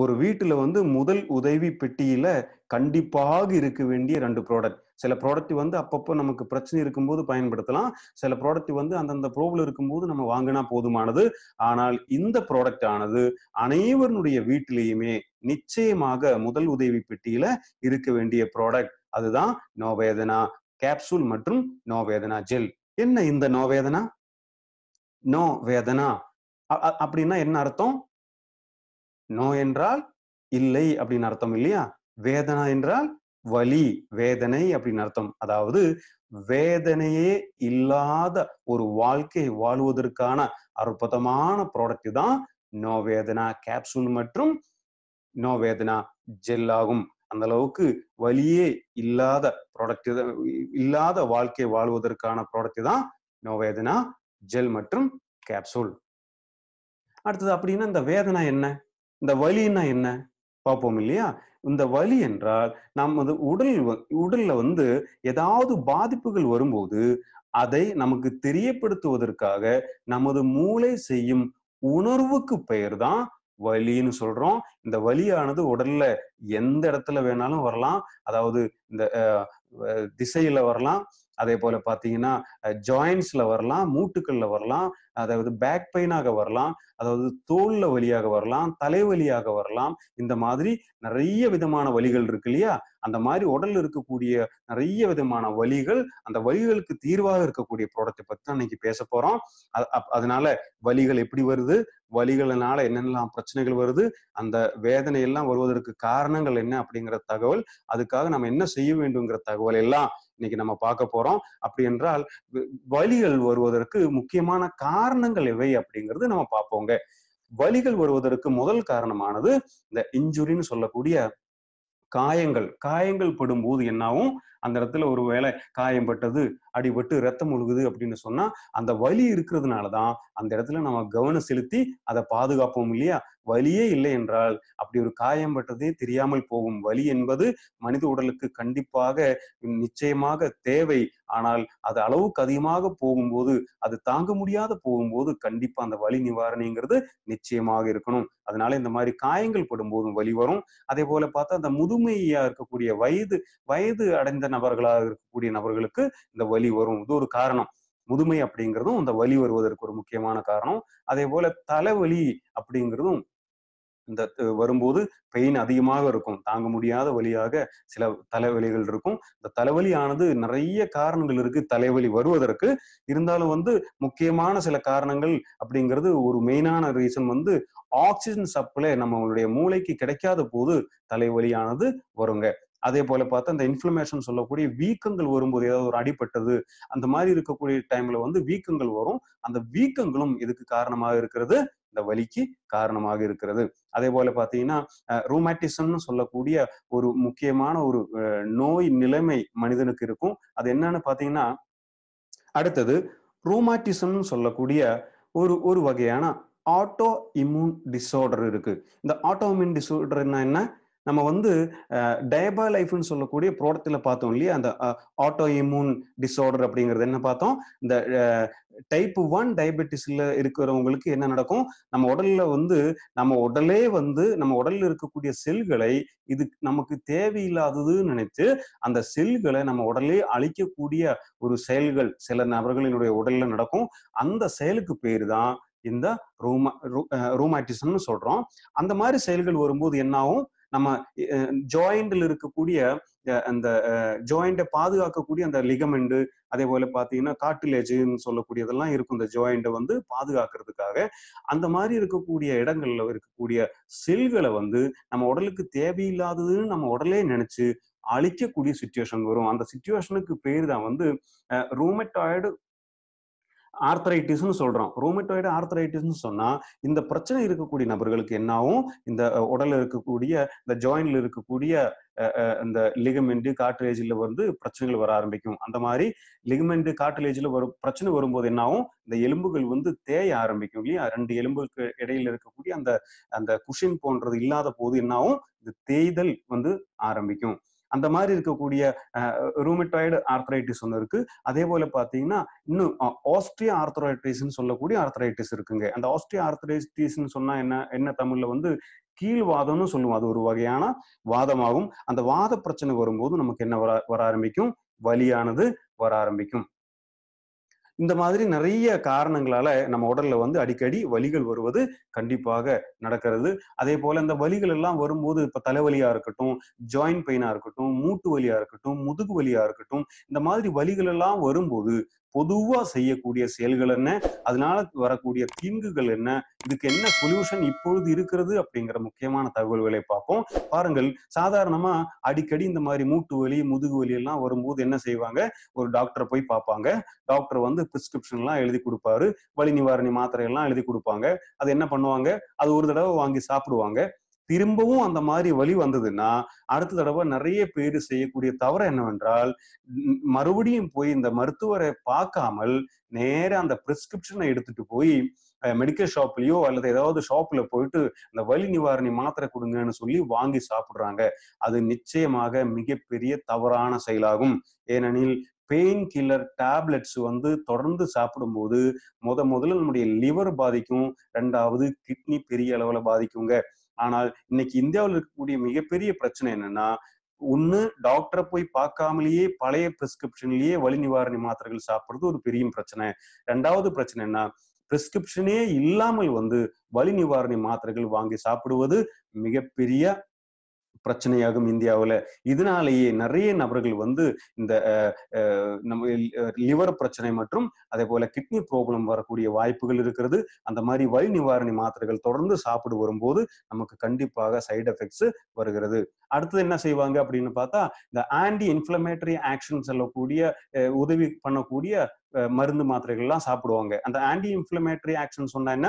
ஒரு வீட்டுல வந்து முதல் உதவி பெட்டியில கண்டிப்பாக இருக்க வேண்டிய ரெண்டு ப்ராடக்ட் சில ப்ராடக்ட் வந்து அப்பப்போ நமக்கு பிரச்சனை இருக்கும்போது பயன்படுத்தலாம் சில ப்ராடக்ட் வந்து அந்தந்த ப்ரோவில் இருக்கும்போது நம்ம வாங்கினா போதுமானது ஆனால் இந்த ப்ராடக்ட் ஆனது அனைவருடைய வீட்டிலேயுமே நிச்சயமாக முதல் உதவி பெட்டியில இருக்க வேண்டிய ப்ராடக்ட் அதுதான் நோவேதனா கேப்சூல் மற்றும் நோவேதனா ஜெல் என்ன இந்த நோவேதனா நோ வேதனா அப்படின்னா என்ன அர்த்தம் நோ என்றால் இல்லை அப்படின்னு அர்த்தம் இல்லையா வேதனா என்றால் வலி வேதனை அப்படின்னு அர்த்தம் அதாவது வேதனையே இல்லாத ஒரு வாழ்க்கை வாழ்வதற்கான அற்புதமான ப்ராடக்ட் தான் நோ வேதனா கேப்சூல் மற்றும் நோ வேதனா ஜெல் ஆகும் அந்த அளவுக்கு வலியே இல்லாத ப்ராடக்ட் இல்லாத வாழ்க்கை வாழ்வதற்கான ப்ராடக்ட் தான் நோ வேதனா ஜெல் மற்றும் கேப்சூல் அடுத்தது அப்படின்னா இந்த வேதனை என்ன இந்த வலின்னா என்ன பார்ப்போம் இல்லையா இந்த வலி என்றால் நமது உடல் உடல்ல வந்து ஏதாவது பாதிப்புகள் வரும்போது அதை நமக்கு தெரியப்படுத்துவதற்காக நமது மூளை செய்யும் உணர்வுக்கு பெயர் தான் வலின்னு சொல்றோம் இந்த வலியானது உடல்ல எந்த இடத்துல வேணாலும் வரலாம் அதாவது இந்த திசையில வரலாம் அதே போல பார்த்தீங்கன்னா ஜாயின்ஸ்ல வரலாம் மூட்டுக்கள்ல வரலாம் அதாவது பேக் பெயினாக வரலாம் அதாவது தோல்ல வழியாக வரலாம் தலைவலியாக வரலாம் இந்த மாதிரி நிறைய விதமான வழிகள் இருக்கு இல்லையா அந்த மாதிரி உடல்ல இருக்கக்கூடிய நிறைய விதமான வழிகள் அந்த வழிகளுக்கு தீர்வாக இருக்கக்கூடிய ப்ராடக்ட் பத்தி தான் இன்னைக்கு பேச போறோம் அதனால வலிகள் எப்படி வருது வழிகளினால என்னென்னலாம் பிரச்சனைகள் வருது அந்த வேதனை எல்லாம் வருவதற்கு காரணங்கள் என்ன அப்படிங்கிற தகவல் அதுக்காக நம்ம என்ன செய்ய வேண்டும்ங்கிற தகவல் எல்லாம் இன்னைக்கு நம்ம பார்க்க போறோம் அப்படி என்றால் வழிகள் வருவதற்கு முக்கியமான காரணங்கள் எவை அப்படிங்கிறது நம்ம பார்ப்போங்க வழிகள் வருவதற்கு முதல் காரணமானது இந்த இன்ஜுரின்னு சொல்லக்கூடிய காயங்கள் காயங்கள் படும்போது என்னாகும் அந்த இடத்துல ஒரு வேலை காயம்பட்டது அடிபட்டு ரத்தம் ஒழுகுது அப்படின்னு சொன்னா அந்த வலி இருக்கிறதுனால தான் அந்த இடத்துல நம்ம கவனம் செலுத்தி அதை பாதுகாப்போம் இல்லையா வலியே இல்லை என்றால் அப்படி ஒரு காயம்பட்டதே தெரியாமல் போகும் வலி என்பது மனித உடலுக்கு கண்டிப்பாக நிச்சயமாக தேவை ஆனால் அது அளவுக்கு அதிகமாக போகும்போது அது தாங்க முடியாத போகும்போது கண்டிப்பா அந்த வலி நிவாரணிங்கிறது நிச்சயமாக இருக்கணும் அதனால இந்த மாதிரி காயங்கள் படும் போதும் வலி வரும் அதே போல பார்த்தா அந்த முதுமையா இருக்கக்கூடிய வயது வயது அடைந்த நபர்களாக இருக்கக்கூடிய நபர்களுக்கு இந்த வலி வரும் இது ஒரு காரணம் முதுமை அப்படிங்கிறதும் இந்த வலி வருவதற்கு ஒரு முக்கியமான காரணம் அதே போல தலைவலி அப்படிங்கிறதும் இந்த வரும்போது பெயின் அதிகமாக இருக்கும் தாங்க முடியாத வழியாக சில தலைவலிகள் இருக்கும் இந்த தலைவலி ஆனது நிறைய காரணங்கள் இருக்கு தலைவலி வருவதற்கு இருந்தாலும் வந்து முக்கியமான சில காரணங்கள் அப்படிங்கிறது ஒரு மெயினான ரீசன் வந்து ஆக்சிஜன் சப்ளை நம்மளுடைய மூளைக்கு கிடைக்காத போது தலைவலியானது வருங்க அதே போல பார்த்தா அந்த இன்ஃப்ளமேஷன் சொல்லக்கூடிய வீக்கங்கள் வரும்போது ஏதாவது ஒரு அடிப்பட்டது அந்த மாதிரி இருக்கக்கூடிய டைம்ல வந்து வீக்கங்கள் வரும் அந்த வீக்கங்களும் இதுக்கு காரணமாக இருக்கிறது இந்த வலிக்கு காரணமாக இருக்கிறது அதே போல பார்த்தீங்கன்னா ரூமேட்டிசம்னு சொல்லக்கூடிய ஒரு முக்கியமான ஒரு நோய் நிலைமை மனிதனுக்கு இருக்கும் அது என்னன்னு பார்த்தீங்கன்னா அடுத்தது ரூமாட்டிசம்னு சொல்லக்கூடிய ஒரு ஒரு வகையான ஆட்டோ இம்யூன் டிசார்டர் இருக்கு இந்த ஆட்டோ இம்யூன் டிசார்டர்னா என்ன நம்ம வந்து டயபா லைஃப்னு சொல்லக்கூடிய ப்ராடக்ட்ல பார்த்தோம் இல்லையா அந்த ஆட்டோ இம்யூன் டிஸ்ஆர்டர் அப்படிங்கிறது என்ன பார்த்தோம் இந்த டைப் ஒன் டயபெட்டிஸ்ல இருக்கிறவங்களுக்கு என்ன நடக்கும் நம்ம உடல்ல வந்து நம்ம உடலே வந்து நம்ம உடல்ல இருக்கக்கூடிய செல்களை இது நமக்கு தேவையில்லாததுன்னு நினைத்து அந்த செல்களை நம்ம உடலே அழிக்கக்கூடிய ஒரு செயல்கள் சில நபர்களினுடைய உடல்ல நடக்கும் அந்த செயலுக்கு பேர் தான் இந்த ரூமா ரூமாட்டிசம்னு சொல்றோம் அந்த மாதிரி செயல்கள் வரும்போது என்னாகும் நம்ம ஜாயிண்டில் இருக்கக்கூடிய அந்த ஜாயிண்டை பாதுகாக்கக்கூடிய அந்த லிகமெண்டு அதே போல பார்த்தீங்கன்னா காட்டிலேஜுன்னு சொல்லக்கூடியதெல்லாம் இருக்கும் இந்த ஜாயிண்டை வந்து பாதுகாக்கிறதுக்காக அந்த மாதிரி இருக்கக்கூடிய இடங்கள்ல இருக்கக்கூடிய செல்களை வந்து நம்ம உடலுக்கு தேவையில்லாததுன்னு நம்ம உடலே நினைச்சு அழிக்கக்கூடிய சுச்சுவேஷன் வரும் அந்த சுச்சுவேஷனுக்கு பேர் தான் வந்து ரூமட்டாய்டு ஆர்த்தரைட்டிஸ்னு சொல்றோம் ரோமட்டாய்டு ஆர்த்தரைட்டிஸ்னு சொன்னா இந்த பிரச்சனை இருக்கக்கூடிய நபர்களுக்கு என்னாகும் இந்த உடல்ல இருக்கக்கூடிய இந்த ஜாயின்ல இருக்கக்கூடிய இந்த லிகமெண்ட் கார்ட்ரேஜ்ல வந்து பிரச்சனைகள் வர ஆரம்பிக்கும் அந்த மாதிரி லிகமெண்ட் கார்ட்ரேஜ்ல வரும் பிரச்சனை வரும்போது என்னாகும் இந்த எலும்புகள் வந்து தேய ஆரம்பிக்கும் இல்லையா ரெண்டு எலும்புக்கு இடையில இருக்கக்கூடிய அந்த அந்த குஷின் போன்றது இல்லாத போது என்னாகும் இந்த தேய்தல் வந்து ஆரம்பிக்கும் அந்த மாதிரி இருக்கக்கூடிய ரூமட்டாய்டு ஆர்த்ரைட்டிஸ் ஒன்று இருக்கு அதே போல பார்த்தீங்கன்னா இன்னும் ஆஸ்ட்ரியா ஆர்த்ரைட்டிஸ்ன்னு சொல்லக்கூடிய ஆர்த்ரைட்டிஸ் இருக்குங்க அந்த ஆஸ்ட்ரிய ஆர்த்ரைட்டிஸ்ன்னு சொன்னா என்ன என்ன தமிழ்ல வந்து கீழ்வாதம்னு சொல்லுவோம் அது ஒரு வகையான வாதமாகும் அந்த வாத பிரச்சனை வரும்போது நமக்கு என்ன வர வர ஆரம்பிக்கும் வலியானது வர ஆரம்பிக்கும் இந்த மாதிரி நிறைய காரணங்களால நம்ம உடல்ல வந்து அடிக்கடி வலிகள் வருவது கண்டிப்பாக நடக்கிறது அதே போல இந்த வலிகள் எல்லாம் வரும்போது இப்ப தலைவலியா இருக்கட்டும் ஜாயின் பெயினா இருக்கட்டும் மூட்டு வலியா இருக்கட்டும் முதுகு வலியா இருக்கட்டும் இந்த மாதிரி வலிகள் எல்லாம் வரும்போது பொதுவா செய்யக்கூடிய செயல்கள் என்ன அதனால வரக்கூடிய தீங்குகள் என்ன இதுக்கு என்ன சொல்யூஷன் இப்பொழுது இருக்கிறது அப்படிங்கிற முக்கியமான தகவல்களை பார்ப்போம் பாருங்கள் சாதாரணமா அடிக்கடி இந்த மாதிரி மூட்டு வலி முதுகு வலி எல்லாம் வரும்போது என்ன செய்வாங்க ஒரு டாக்டரை போய் பார்ப்பாங்க டாக்டர் வந்து பிரிஸ்கிரிப்ஷன் எல்லாம் எழுதி கொடுப்பாரு வலி நிவாரணி மாத்திரை எல்லாம் எழுதி கொடுப்பாங்க அது என்ன பண்ணுவாங்க அது ஒரு தடவை வாங்கி சாப்பிடுவாங்க திரும்பவும் அந்த மாதிரி வழி வந்ததுன்னா அடுத்த தடவை நிறைய பேர் செய்யக்கூடிய தவறு என்னவென்றால் மறுபடியும் போய் இந்த மருத்துவரை பார்க்காமல் நேர அந்த பிரிஸ்கிரிப்ஷனை எடுத்துட்டு போய் மெடிக்கல் ஷாப்லயோ அல்லது ஏதாவது ஷாப்ல போயிட்டு இந்த வலி நிவாரணி மாத்திரை கொடுங்கன்னு சொல்லி வாங்கி சாப்பிடுறாங்க அது நிச்சயமாக மிகப்பெரிய தவறான செயலாகும் ஏனெனில் பெயின் கில்லர் டேப்லெட்ஸ் வந்து தொடர்ந்து சாப்பிடும்போது முத முதல்ல நம்முடைய லிவர் பாதிக்கும் ரெண்டாவது கிட்னி பெரிய அளவுல பாதிக்குங்க ஆனால் இன்னைக்கு இந்தியாவில் இருக்கக்கூடிய மிகப்பெரிய பிரச்சனை என்னன்னா ஒண்ணு டாக்டரை போய் பார்க்காமலேயே பழைய பிரிஸ்கிரிப்ஷன்லயே வலி நிவாரணி மாத்திரைகள் சாப்பிடுறது ஒரு பெரிய பிரச்சனை ரெண்டாவது பிரச்சனை என்ன பிரிஸ்கிரிப்ஷனே இல்லாமல் வந்து வலி நிவாரணி மாத்திரைகள் வாங்கி சாப்பிடுவது மிகப்பெரிய பிரச்சனையாகும் இந்தியாவில் இதனாலேயே நிறைய நபர்கள் வந்து இந்த நம்ம லிவர் பிரச்சனை மற்றும் அதே போல கிட்னி ப்ராப்ளம் வரக்கூடிய வாய்ப்புகள் இருக்கிறது அந்த மாதிரி வலி நிவாரணி மாத்திரைகள் தொடர்ந்து சாப்பிடு வரும்போது நமக்கு கண்டிப்பாக சைடு எஃபெக்ட்ஸ் வருகிறது அடுத்தது என்ன செய்வாங்க அப்படின்னு பார்த்தா இந்த ஆன்டி இன்ஃபிளமேட்டரி ஆக்ஷன் சொல்லக்கூடிய உதவி பண்ணக்கூடிய மருந்து மாத்திரைகள்லாம் சாப்பிடுவாங்க அந்த ஆன்டி இன்ஃபிளமேட்டரி ஆக்ஷன் சொன்னா என்ன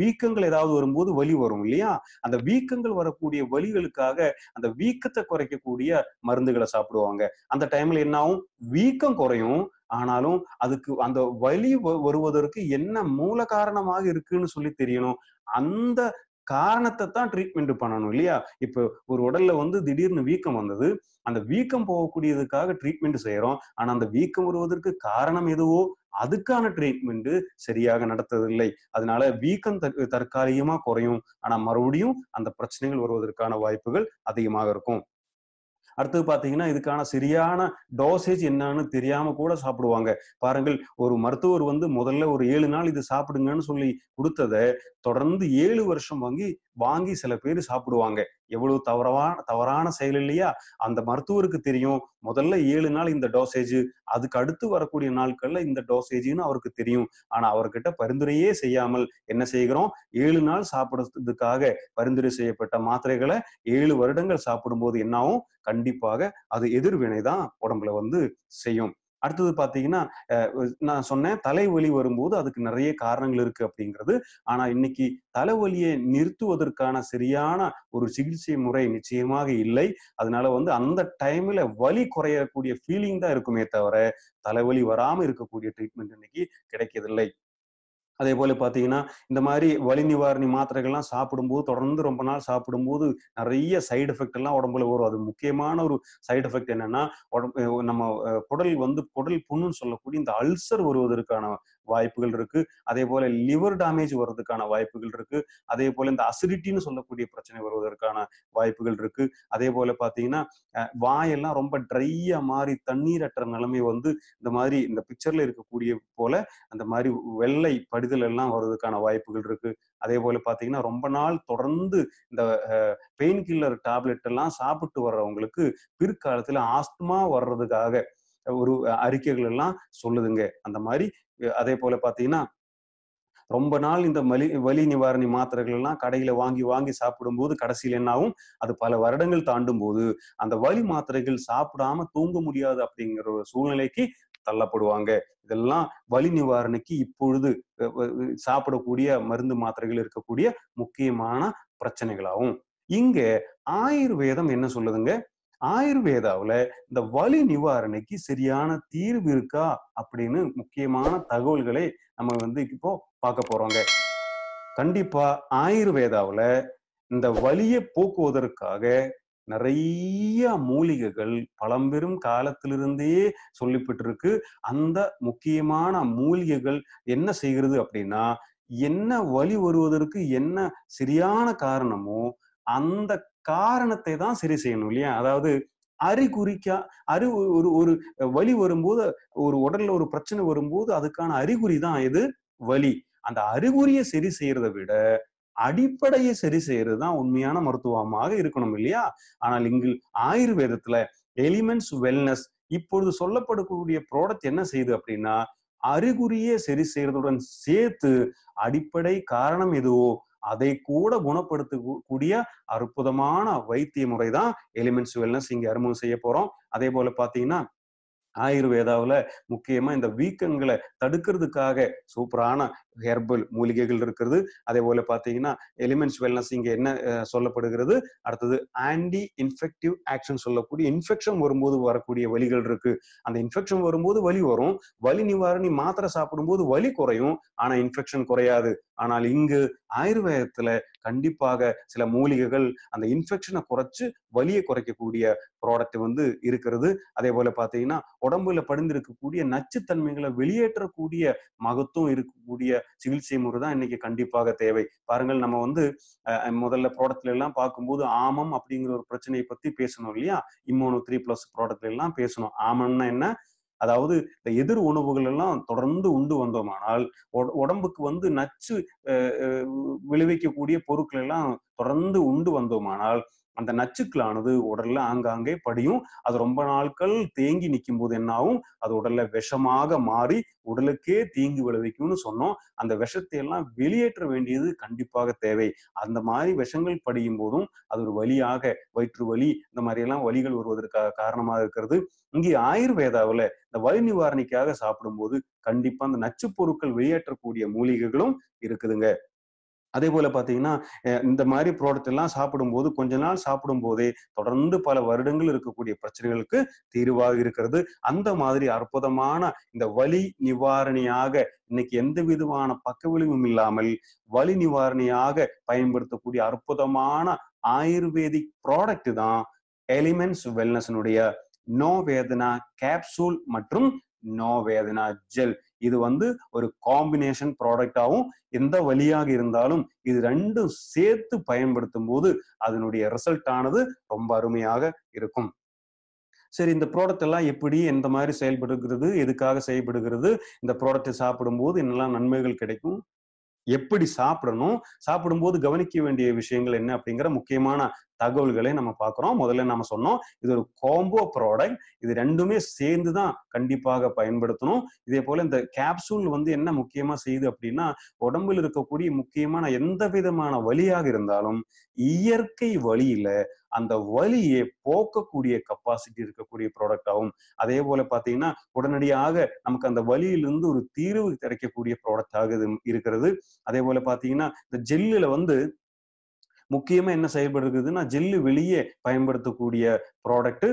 வீக்கங்கள் ஏதாவது வரும்போது வலி வரும் இல்லையா அந்த வீக்கங்கள் வரக்கூடிய வலிகளுக்காக அந்த வீக்கத்தை குறைக்கக்கூடிய மருந்துகளை சாப்பிடுவாங்க அந்த டைம்ல என்ன ஆகும் வீக்கம் குறையும் ஆனாலும் அதுக்கு அந்த வலி வருவதற்கு என்ன மூல காரணமாக இருக்குன்னு சொல்லி தெரியணும் அந்த காரணத்தை தான் ட்ரீட்மெண்ட் பண்ணணும் இல்லையா இப்போ ஒரு உடல்ல வந்து திடீர்னு வீக்கம் வந்தது அந்த வீக்கம் போகக்கூடியதுக்காக ட்ரீட்மெண்ட் செய்யறோம் ஆனா அந்த வீக்கம் வருவதற்கு காரணம் எதுவோ அதுக்கான ட்ரீட்மெண்ட் சரியாக நடத்ததில்லை அதனால வீக்கம் தற்காலிகமா குறையும் ஆனா மறுபடியும் அந்த பிரச்சனைகள் வருவதற்கான வாய்ப்புகள் அதிகமாக இருக்கும் அடுத்தது பார்த்தீங்கன்னா இதுக்கான சரியான டோசேஜ் என்னன்னு தெரியாம கூட சாப்பிடுவாங்க பாருங்கள் ஒரு மருத்துவர் வந்து முதல்ல ஒரு ஏழு நாள் இது சாப்பிடுங்கன்னு சொல்லி கொடுத்ததை தொடர்ந்து ஏழு வருஷம் வாங்கி வாங்கி சில பேர் சாப்பிடுவாங்க எவ்வளவு தவறான தவறான செயல் இல்லையா அந்த மருத்துவருக்கு தெரியும் முதல்ல ஏழு நாள் இந்த டோசேஜ் அதுக்கு அடுத்து வரக்கூடிய நாட்கள்ல இந்த டோசேஜ்னு அவருக்கு தெரியும் ஆனா அவர்கிட்ட பரிந்துரையே செய்யாமல் என்ன செய்கிறோம் ஏழு நாள் சாப்பிடுறதுக்காக பரிந்துரை செய்யப்பட்ட மாத்திரைகளை ஏழு வருடங்கள் சாப்பிடும்போது என்னாகும் கண்டிப்பாக அது எதிர்வினை தான் உடம்புல வந்து செய்யும் அடுத்தது பார்த்தீங்கன்னா நான் சொன்னேன் தலைவலி வரும்போது அதுக்கு நிறைய காரணங்கள் இருக்கு அப்படிங்கிறது ஆனா இன்னைக்கு தலைவலியை நிறுத்துவதற்கான சரியான ஒரு சிகிச்சை முறை நிச்சயமாக இல்லை அதனால வந்து அந்த டைம்ல வலி குறையக்கூடிய ஃபீலிங் தான் இருக்குமே தவிர தலைவலி வராம இருக்கக்கூடிய ட்ரீட்மெண்ட் இன்னைக்கு கிடைக்கிறதில்லை அதே போல பார்த்தீங்கன்னா இந்த மாதிரி வலி நிவாரணி மாத்திரைகள்லாம் சாப்பிடும்போது தொடர்ந்து ரொம்ப நாள் சாப்பிடும்போது நிறைய சைடு எஃபெக்ட் எல்லாம் உடம்புல வரும் அது முக்கியமான ஒரு சைடு எஃபெக்ட் என்னன்னா உடம்பு நம்ம குடல் வந்து குடல் புண்ணுன்னு சொல்லக்கூடிய இந்த அல்சர் வருவதற்கான வாய்ப்புகள் இருக்கு அதே போல லிவர் டேமேஜ் வர்றதுக்கான வாய்ப்புகள் இருக்கு அதே போல இந்த அசிடிட்டின்னு சொல்லக்கூடிய பிரச்சனை வருவதற்கான வாய்ப்புகள் இருக்கு அதே போல பாத்தீங்கன்னா வாயெல்லாம் ரொம்ப ட்ரையா மாறி தண்ணீரற்ற நிலைமை வந்து இந்த மாதிரி இந்த பிக்சர்ல இருக்கக்கூடிய போல அந்த மாதிரி வெள்ளை படிதல் எல்லாம் வர்றதுக்கான வாய்ப்புகள் இருக்கு அதே போல பாத்தீங்கன்னா ரொம்ப நாள் தொடர்ந்து இந்த பெயின் கில்லர் டேப்லெட் எல்லாம் சாப்பிட்டு வர்றவங்களுக்கு பிற்காலத்துல ஆஸ்துமா வர்றதுக்காக ஒரு அறிக்கைகள் எல்லாம் சொல்லுதுங்க அந்த மாதிரி அதே போல பாத்தீங்கன்னா ரொம்ப நாள் இந்த மலி வலி நிவாரணி மாத்திரைகள் எல்லாம் கடையில வாங்கி வாங்கி சாப்பிடும் போது கடைசியில் ஆகும் அது பல வருடங்கள் தாண்டும் போது அந்த வலி மாத்திரைகள் சாப்பிடாம தூங்க முடியாது அப்படிங்கிற ஒரு சூழ்நிலைக்கு தள்ளப்படுவாங்க இதெல்லாம் வலி நிவாரணிக்கு இப்பொழுது சாப்பிடக்கூடிய மருந்து மாத்திரைகள் இருக்கக்கூடிய முக்கியமான பிரச்சனைகளாகும் இங்க ஆயுர்வேதம் என்ன சொல்லுதுங்க ஆயுர்வேதாவில் இந்த வலி நிவாரணைக்கு சரியான தீர்வு இருக்கா அப்படின்னு முக்கியமான தகவல்களை நம்ம வந்து இப்போ பார்க்க போறோங்க கண்டிப்பா ஆயுர்வேதாவில் இந்த வலியை போக்குவதற்காக நிறைய மூலிகைகள் பழம்பெரும் காலத்திலிருந்தே சொல்லிப்பட்டு இருக்கு அந்த முக்கியமான மூலிகைகள் என்ன செய்கிறது அப்படின்னா என்ன வழி வருவதற்கு என்ன சரியான காரணமோ அந்த காரணத்தை தான் சரி செய்யணும் இல்லையா அதாவது அறிகுறிக்கா அறி ஒரு ஒரு வலி வரும்போது ஒரு உடல்ல ஒரு பிரச்சனை வரும்போது அதுக்கான அறிகுறி தான் இது வலி அந்த அறிகுறியை சரி செய்யறதை விட அடிப்படையை சரி செய்யறது தான் உண்மையான மருத்துவமாக இருக்கணும் இல்லையா ஆனால் இங்கு ஆயுர்வேதத்துல எலிமெண்ட்ஸ் வெல்னஸ் இப்பொழுது சொல்லப்படக்கூடிய ப்ராடக்ட் என்ன செய்யுது அப்படின்னா அறிகுறியே சரி செய்யறதுடன் சேர்த்து அடிப்படை காரணம் எதுவோ அதை கூட குணப்படுத்தக்கூடிய அற்புதமான வைத்திய முறை தான் எலிமெண்ட்ஸ் வெல்னஸ் இங்க அறிமுகம் செய்ய போறோம் அதே போல பாத்தீங்கன்னா ஆயுர்வேதாவில் முக்கியமா இந்த வீக்கங்களை தடுக்கிறதுக்காக சூப்பரான ஹெர்பல் மூலிகைகள் இருக்கிறது அதே போல பார்த்தீங்கன்னா எலிமெண்ட்ஸ் வெல்னஸ் இங்க என்ன சொல்லப்படுகிறது அடுத்தது ஆன்டி இன்ஃபெக்டிவ் ஆக்ஷன் சொல்லக்கூடிய இன்ஃபெக்ஷன் வரும்போது வரக்கூடிய வலிகள் இருக்கு அந்த இன்ஃபெக்ஷன் வரும்போது வலி வரும் வலி நிவாரணி மாத்திரை சாப்பிடும்போது வலி குறையும் ஆனா இன்ஃபெக்ஷன் குறையாது ஆனால் இங்கு ஆயுர்வேதத்துல கண்டிப்பாக சில மூலிகைகள் அந்த இன்ஃபெக்ஷனை குறைச்சு வலியை குறைக்கக்கூடிய ப்ராடக்ட் வந்து இருக்கிறது அதே போல பார்த்தீங்கன்னா உடம்புல படிந்திருக்கக்கூடிய நச்சுத்தன்மைகளை வெளியேற்றக்கூடிய மகத்தும் இருக்கக்கூடிய சிகிச்சை முறை தான் இன்னைக்கு கண்டிப்பாக தேவை பாருங்கள் நம்ம வந்து முதல்ல ப்ராடக்ட்ல எல்லாம் பார்க்கும்போது ஆமம் அப்படிங்கிற ஒரு பிரச்சனையை பத்தி பேசணும் இல்லையா இம்மோனோ த்ரீ பிளஸ் ப்ராடக்ட்ல எல்லாம் பேசணும் ஆமம்னா என்ன அதாவது இந்த எதிர் உணவுகள் எல்லாம் தொடர்ந்து உண்டு வந்தோமானால் உடம்புக்கு வந்து நச்சு விளைவிக்கக்கூடிய பொருட்கள் எல்லாம் தொடர்ந்து உண்டு வந்தோமானால் அந்த நச்சுக்களானது உடல்ல ஆங்காங்கே படியும் அது ரொம்ப நாட்கள் தேங்கி நிற்கும் போது என்னாகும் அது உடல்ல விஷமாக மாறி உடலுக்கே தீங்கு விளைவிக்கும்னு சொன்னோம் அந்த விஷத்தை எல்லாம் வெளியேற்ற வேண்டியது கண்டிப்பாக தேவை அந்த மாதிரி விஷங்கள் படியும் போதும் அது ஒரு வழியாக வயிற்று வலி இந்த மாதிரி எல்லாம் வலிகள் வருவதற்காக காரணமாக இருக்கிறது இங்கே ஆயுர்வேதாவில் இந்த வலி நிவாரணிக்காக சாப்பிடும்போது கண்டிப்பா அந்த நச்சு பொருட்கள் வெளியேற்றக்கூடிய மூலிகைகளும் இருக்குதுங்க அதே போல பாத்தீங்கன்னா இந்த மாதிரி ப்ராடக்ட் எல்லாம் சாப்பிடும்போது கொஞ்ச நாள் சாப்பிடும் போதே தொடர்ந்து பல வருடங்கள் இருக்கக்கூடிய பிரச்சனைகளுக்கு தீர்வாக இருக்கிறது அந்த மாதிரி அற்புதமான இந்த வலி நிவாரணியாக இன்னைக்கு எந்த விதமான பக்க விளைவும் இல்லாமல் வலி நிவாரணியாக பயன்படுத்தக்கூடிய அற்புதமான ஆயுர்வேதிக் ப்ராடக்ட் தான் எலிமெண்ட்ஸ் வெல்னஸினுடைய நோவேதனா கேப்சூல் மற்றும் நோவேதனா ஜெல் இது வந்து ஒரு காம்பினேஷன் ப்ராடக்டாகவும் எந்த வழியாக இருந்தாலும் இது ரெண்டும் சேர்த்து பயன்படுத்தும் போது அதனுடைய ரிசல்ட் ஆனது ரொம்ப அருமையாக இருக்கும் சரி இந்த ப்ராடக்ட் எல்லாம் எப்படி எந்த மாதிரி செயல்படுகிறது எதுக்காக செயல்படுகிறது இந்த ப்ராடக்டை சாப்பிடும்போது என்னெல்லாம் நன்மைகள் கிடைக்கும் எப்படி சாப்பிடணும் சாப்பிடும்போது கவனிக்க வேண்டிய விஷயங்கள் என்ன அப்படிங்கிற முக்கியமான தகவல்களை நம்ம பார்க்குறோம் முதல்ல நம்ம சொன்னோம் இது ஒரு காம்போ ப்ராடக்ட் இது ரெண்டுமே சேர்ந்து தான் கண்டிப்பாக பயன்படுத்தணும் இதே போல இந்த கேப்சூல் வந்து என்ன முக்கியமா செய்யுது அப்படின்னா உடம்பில் இருக்கக்கூடிய முக்கியமான எந்த விதமான வழியாக இருந்தாலும் இயற்கை வழியில அந்த வழியை போக்கக்கூடிய கப்பாசிட்டி இருக்கக்கூடிய ப்ராடக்ட் ஆகும் அதே போல பாத்தீங்கன்னா உடனடியாக நமக்கு அந்த வழியிலிருந்து ஒரு தீர்வு கிடைக்கக்கூடிய ப்ராடக்ட் ஆகுது இருக்கிறது அதே போல பாத்தீங்கன்னா இந்த ஜெல்லுல வந்து முக்கியமா என்ன செயல்படுறதுன்னா ஜெல்லு வெளியே பயன்படுத்தக்கூடிய ப்ராடக்ட்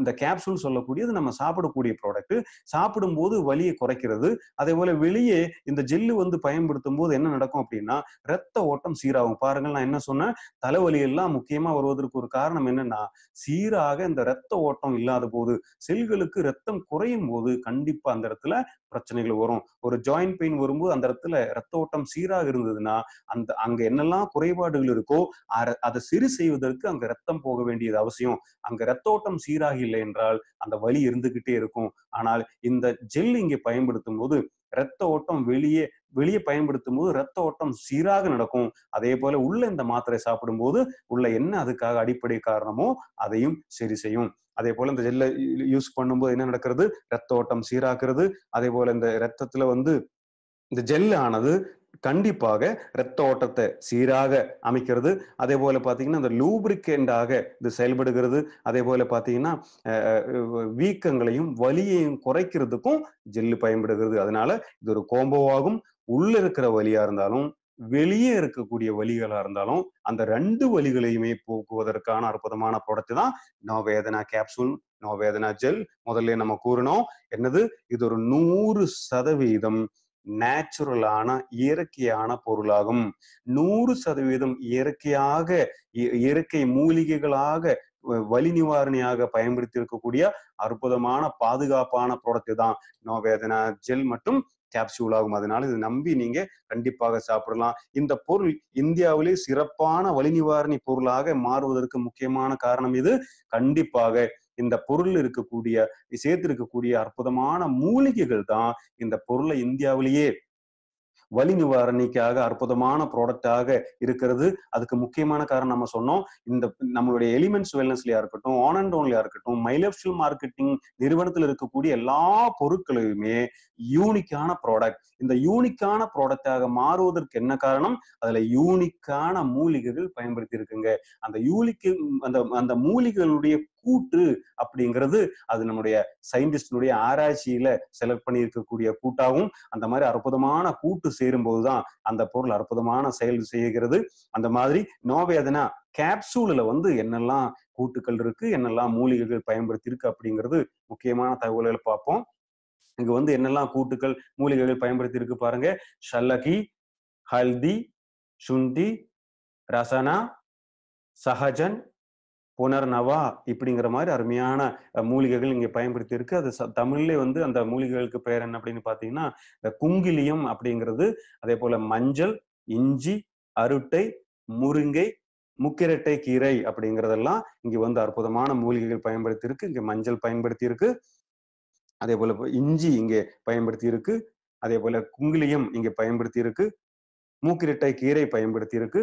இந்த கேப்சூல் சொல்லக்கூடியது நம்ம சாப்பிடக்கூடிய ப்ராடக்ட் சாப்பிடும்போது வலியை குறைக்கிறது அதே போல வெளியே இந்த ஜெல்லு வந்து பயன்படுத்தும் போது என்ன நடக்கும் அப்படின்னா ரத்த ஓட்டம் சீராகும் பாருங்கள் நான் என்ன சொன்னேன் தலைவலி எல்லாம் முக்கியமா வருவதற்கு ஒரு காரணம் என்னன்னா சீராக இந்த ரத்த ஓட்டம் இல்லாத போது செல்களுக்கு ரத்தம் குறையும் போது கண்டிப்பா அந்த இடத்துல பிரச்சனைகள் வரும் ஒரு ஜாயிண்ட் பெயின் வரும்போது அந்த இடத்துல ரத்த ஓட்டம் சீராக இருந்ததுன்னா அந்த அங்க என்னெல்லாம் குறைபாடுகள் இருக்கோ அதை சிறு செய்வதற்கு அங்க ரத்தம் போக வேண்டியது அவசியம் அங்க ரத்தோட்டம் சீராக இல்லை என்றால் அந்த வலி இருந்துகிட்டே இருக்கும் ஆனால் இந்த ஜெல் இங்கே பயன்படுத்தும் போது ரத்த ஓட்டம் வெளியே வெளியே பயன்படுத்தும் போது ரத்த ஓட்டம் சீராக நடக்கும் அதே போல உள்ள இந்த மாத்திரை சாப்பிடும் போது உள்ள என்ன அதுக்காக அடிப்படை காரணமோ அதையும் சரி செய்யும் அதே போல இந்த ஜெல்ல யூஸ் பண்ணும்போது என்ன நடக்கிறது ரத்த ஓட்டம் சீராக்குறது அதே போல இந்த ரத்தத்துல வந்து இந்த ஜெல்லானது ஆனது கண்டிப்பாக இரத்த ஓட்டத்தை சீராக அமைக்கிறது அதே போல பார்த்தீங்கன்னா அந்த லூப்ரிகேண்டாக இது செயல்படுகிறது அதே போல பார்த்தீங்கன்னா வீக்கங்களையும் வலியையும் குறைக்கிறதுக்கும் ஜெல்லு பயன்படுகிறது அதனால இது ஒரு கோம்போவாகும் உள்ள இருக்கிற வழியா இருந்தாலும் வெளியே இருக்கக்கூடிய வழிகளா இருந்தாலும் அந்த ரெண்டு வழிகளையுமே போக்குவதற்கான அற்புதமான ப்ராடக்ட் தான் நோவேதனா கேப்சூல் நோவேதனா ஜெல் முதல்ல நம்ம கூறினோம் என்னது இது ஒரு நூறு சதவீதம் நேச்சுரலான இயற்கையான பொருளாகும் நூறு சதவீதம் இயற்கையாக இயற்கை மூலிகைகளாக வலி நிவாரணியாக பயன்படுத்தி இருக்கக்கூடிய அற்புதமான பாதுகாப்பான ப்ராடக்ட் தான் நோவேதனா ஜெல் மற்றும் கேப்சியூல் ஆகும் அதனால இதை நம்பி நீங்க கண்டிப்பாக சாப்பிடலாம் இந்த பொருள் இந்தியாவிலே சிறப்பான வலி நிவாரணி பொருளாக மாறுவதற்கு முக்கியமான காரணம் இது கண்டிப்பாக இந்த பொருள் இருக்கக்கூடிய சேர்த்திருக்கக்கூடிய அற்புதமான மூலிகைகள் தான் இந்த பொருளை இந்தியாவிலேயே வலி நிவாரணிக்காக அற்புதமான ப்ராடக்டாக இருக்கிறது அதுக்கு முக்கியமான காரணம் நம்ம சொன்னோம் இந்த நம்மளுடைய எலிமெண்ட்ஸ் வெல்னஸ்லயா இருக்கட்டும் ஆன் அண்ட் ஆன்லயா இருக்கட்டும் மைலப்ஷியல் மார்க்கெட்டிங் நிறுவனத்தில் இருக்கக்கூடிய எல்லா பொருட்களையுமே யூனிக்கான ப்ராடக்ட் இந்த யூனிக்கான ப்ராடக்டாக மாறுவதற்கு என்ன காரணம் அதுல யூனிக்கான மூலிகைகள் பயன்படுத்தி இருக்குங்க அந்த யூலிக்கு அந்த அந்த மூலிகைகளுடைய கூட்டு அப்படிங்கிறது அது நம்முடைய சயின்டிஸ்டினுடைய ஆராய்ச்சியில செலக்ட் பண்ணி இருக்கக்கூடிய கூட்டாகவும் அந்த மாதிரி அற்புதமான கூட்டு சேரும்போது தான் அந்த பொருள் அற்புதமான செயல் செய்கிறது அந்த மாதிரி நோவேதனா கேப்சூலில் வந்து என்னெல்லாம் கூட்டுகள் இருக்கு என்னெல்லாம் மூலிகைகள் பயன்படுத்தி இருக்கு அப்படிங்கிறது முக்கியமான தகவல்களை பார்ப்போம் இங்க வந்து என்னெல்லாம் கூட்டுகள் மூலிகைகள் பயன்படுத்தி இருக்கு பாருங்க ஷல்லகி ஹல்தி சுண்டி ரசனா சஹஜன் நவா இப்படிங்கிற மாதிரி அருமையான மூலிகைகள் இங்கே பயன்படுத்தி இருக்கு அது தமிழ்லேயே வந்து அந்த மூலிகைகளுக்கு பெயர் என்ன அப்படின்னு பார்த்தீங்கன்னா குங்கிலியம் அப்படிங்கிறது அதே போல மஞ்சள் இஞ்சி அருட்டை முருங்கை முக்கிரட்டை கீரை அப்படிங்கிறதெல்லாம் இங்க வந்து அற்புதமான மூலிகைகள் பயன்படுத்தி இருக்கு இங்க மஞ்சள் பயன்படுத்தி இருக்கு அதே போல இஞ்சி இங்கே பயன்படுத்தி இருக்கு அதே போல குங்கிலியம் இங்க பயன்படுத்தி இருக்கு மூக்கிரட்டை கீரை பயன்படுத்தி இருக்கு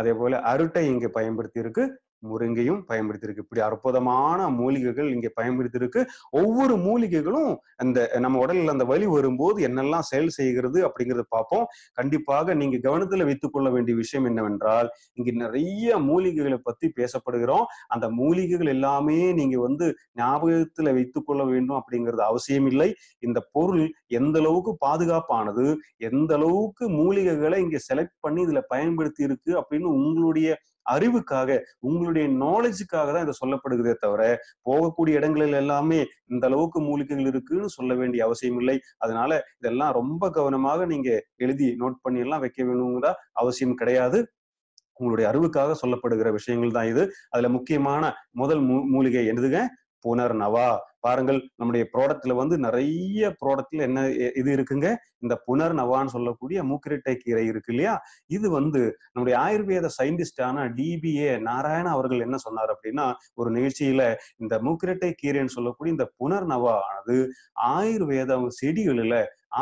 அதே போல அருட்டை இங்க பயன்படுத்தி இருக்கு முருங்கையும் பயன்படுத்தியிருக்கு இப்படி அற்புதமான மூலிகைகள் இங்கே பயன்படுத்தியிருக்கு ஒவ்வொரு மூலிகைகளும் அந்த நம்ம உடலில் அந்த வலி வரும்போது என்னெல்லாம் செயல் செய்கிறது அப்படிங்கிறத பார்ப்போம் கண்டிப்பாக நீங்க கவனத்தில் வைத்துக் கொள்ள வேண்டிய விஷயம் என்னவென்றால் இங்க நிறைய மூலிகைகளை பத்தி பேசப்படுகிறோம் அந்த மூலிகைகள் எல்லாமே நீங்க வந்து ஞாபகத்தில் வைத்துக் கொள்ள வேண்டும் அப்படிங்கிறது அவசியம் இல்லை இந்த பொருள் எந்த அளவுக்கு பாதுகாப்பானது எந்த அளவுக்கு மூலிகைகளை இங்க செலக்ட் பண்ணி இதுல பயன்படுத்தி இருக்கு அப்படின்னு உங்களுடைய அறிவுக்காக உங்களுடைய நாலேஜுக்காக தான் இதை சொல்லப்படுகிறதே தவிர போகக்கூடிய இடங்களில் எல்லாமே இந்த அளவுக்கு மூலிகைகள் இருக்குன்னு சொல்ல வேண்டிய அவசியம் இல்லை அதனால இதெல்லாம் ரொம்ப கவனமாக நீங்க எழுதி நோட் பண்ணி எல்லாம் வைக்க வேணுங்கிறதா அவசியம் கிடையாது உங்களுடைய அறிவுக்காக சொல்லப்படுகிற விஷயங்கள் தான் இது அதுல முக்கியமான முதல் மூலிகை எழுதுங்க புனர் நவா பாருங்கள் நம்முடைய ப்ராடக்ட்ல வந்து நிறைய ப்ராடக்ட்ல என்ன இது இருக்குங்க இந்த புனர் நவான்னு சொல்லக்கூடிய மூக்கிரட்டை கீரை இருக்கு இல்லையா இது வந்து நம்முடைய ஆயுர்வேத சயின்டிஸ்டான டிபிஏ நாராயண அவர்கள் என்ன சொன்னார் அப்படின்னா ஒரு நிகழ்ச்சியில இந்த மூக்கிரட்டை கீரைன்னு சொல்லக்கூடிய இந்த புனர் நவா ஆனது ஆயுர்வேத செடிகளில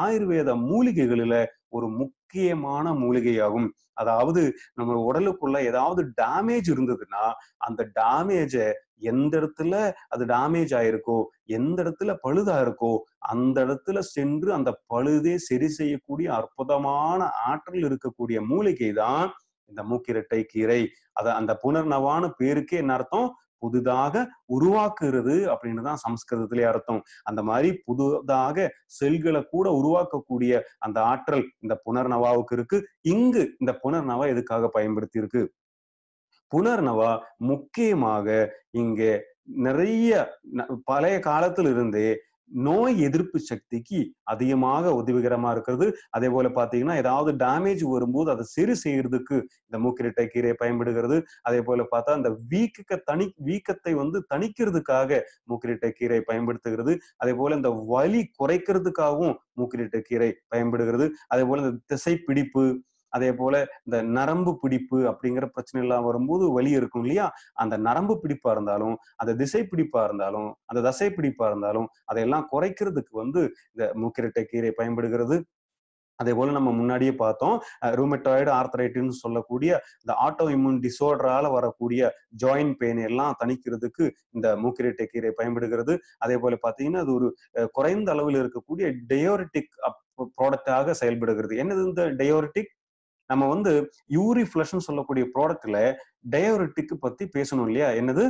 ஆயுர்வேத மூலிகைகளில ஒரு முக்கியமான மூலிகையாகும் அதாவது நம்ம உடலுக்குள்ள ஏதாவது டேமேஜ் இருந்ததுன்னா அந்த டேமேஜை எந்த இடத்துல அது டேமேஜ் ஆயிருக்கோ எந்த இடத்துல பழுதா இருக்கோ அந்த இடத்துல சென்று அந்த பழுதே சரி செய்யக்கூடிய அற்புதமான ஆற்றல் இருக்கக்கூடிய மூலிகை தான் இந்த மூக்கிரட்டை கீரை அத அந்த புனர்னவான பேருக்கே என்ன அர்த்தம் புதிதாக உருவாக்குறது அப்படின்னு தான் சமஸ்கிருதத்திலே அர்த்தம் அந்த மாதிரி புதிதாக செல்களை கூட உருவாக்கக்கூடிய அந்த ஆற்றல் இந்த புனர்நவாவுக்கு இருக்கு இங்கு இந்த புனர்நவா எதுக்காக பயன்படுத்தி இருக்கு புனர்நவா முக்கியமாக இங்க நிறைய பழைய காலத்திலிருந்தே நோய் எதிர்ப்பு சக்திக்கு அதிகமாக உதவிகரமா இருக்கிறது அதே போல பாத்தீங்கன்னா ஏதாவது டேமேஜ் வரும்போது அதை சரி செய்யறதுக்கு இந்த மூக்கிரட்டை கீரை பயன்படுகிறது அதே போல பார்த்தா அந்த வீக்க தனி வீக்கத்தை வந்து தணிக்கிறதுக்காக மூக்கிரட்டை கீரை பயன்படுத்துகிறது அதே போல இந்த வலி குறைக்கிறதுக்காகவும் மூக்கிரட்டை கீரை பயன்படுகிறது அதே போல இந்த திசை பிடிப்பு அதே போல இந்த நரம்பு பிடிப்பு அப்படிங்கிற பிரச்சனை எல்லாம் வரும்போது வலி இருக்கும் இல்லையா அந்த நரம்பு பிடிப்பா இருந்தாலும் அந்த திசை பிடிப்பா இருந்தாலும் அந்த தசை பிடிப்பா இருந்தாலும் அதையெல்லாம் குறைக்கிறதுக்கு வந்து இந்த மூக்கிரட்டை கீரை பயன்படுகிறது அதே போல நம்ம முன்னாடியே பார்த்தோம் ரூமெட்டாய்டு ஆர்த்தரைட்டுன்னு சொல்லக்கூடிய இந்த ஆட்டோ இம்யூன் டிசோர்டரால வரக்கூடிய ஜாயின் பெயின் எல்லாம் தணிக்கிறதுக்கு இந்த மூக்கிரட்டை கீரை பயன்படுகிறது அதே போல பார்த்தீங்கன்னா அது ஒரு குறைந்த அளவில் இருக்கக்கூடிய டயோரிட்டிக் ப்ராடக்டாக செயல்படுகிறது என்னது இந்த டயோரிட்டிக் நம்ம வந்து யூரி ஃபிளஷ்னு சொல்லக்கூடிய ப்ராடக்ட்ல டயோரெட்டிக்கு பத்தி பேசணும் இல்லையா என்னது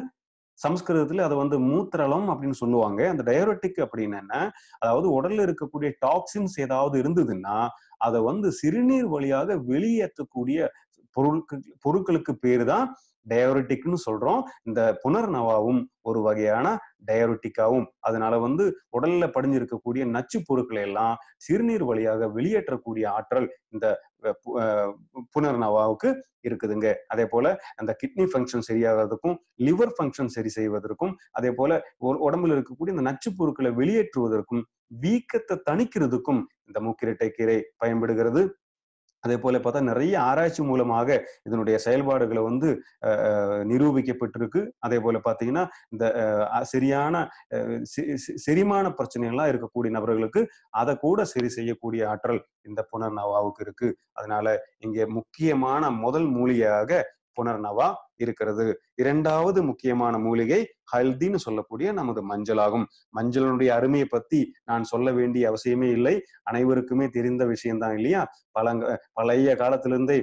சம்ஸ்கிருதத்துல அதை வந்து மூத்திரலம் அப்படின்னு சொல்லுவாங்க அந்த டயோரெட்டிக் அப்படின்னு என்ன அதாவது உடல்ல இருக்கக்கூடிய டாக்ஸின்ஸ் ஏதாவது இருந்ததுன்னா அதை வந்து சிறுநீர் வழியாக வெளியேற்றக்கூடிய பொருட்கள் பொருட்களுக்கு பேரு தான் டயோரிட்டிக்னு சொல்றோம் இந்த புனர்நவாவும் ஒரு வகையான டயோரெட்டிக்காவும் அதனால வந்து உடல்ல படிஞ்சிருக்கக்கூடிய நச்சு பொருட்களை எல்லாம் சிறுநீர் வழியாக வெளியேற்றக்கூடிய ஆற்றல் இந்த புனர்னவாவுக்கு இருக்குதுங்க அதே போல அந்த கிட்னி ஃபங்க்ஷன் சரியாகிறதுக்கும் லிவர் ஃபங்க்ஷன் சரி செய்வதற்கும் அதே போல உடம்புல இருக்கக்கூடிய இந்த நச்சு பொருட்களை வெளியேற்றுவதற்கும் வீக்கத்தை தணிக்கிறதுக்கும் இந்த மூக்கிரட்டை கீரை பயன்படுகிறது அதே போல பார்த்தா நிறைய ஆராய்ச்சி மூலமாக இதனுடைய செயல்பாடுகளை வந்து நிரூபிக்கப்பட்டிருக்கு அதே போல பார்த்தீங்கன்னா இந்த சரியான செரிமான பிரச்சனைகள்லாம் இருக்கக்கூடிய நபர்களுக்கு அதை கூட சரி செய்யக்கூடிய ஆற்றல் இந்த புனர்னவாவுக்கு இருக்கு அதனால இங்கே முக்கியமான முதல் மூலியாக புனர்னவா இருக்கிறது இரண்டாவது முக்கியமான மூலிகை ஹல்தின்னு சொல்லக்கூடிய நமது மஞ்சளாகும் மஞ்சளுடைய அருமையை பத்தி நான் சொல்ல வேண்டிய அவசியமே இல்லை அனைவருக்குமே தெரிந்த விஷயம்தான் இல்லையா பழங்க பழைய காலத்திலிருந்தே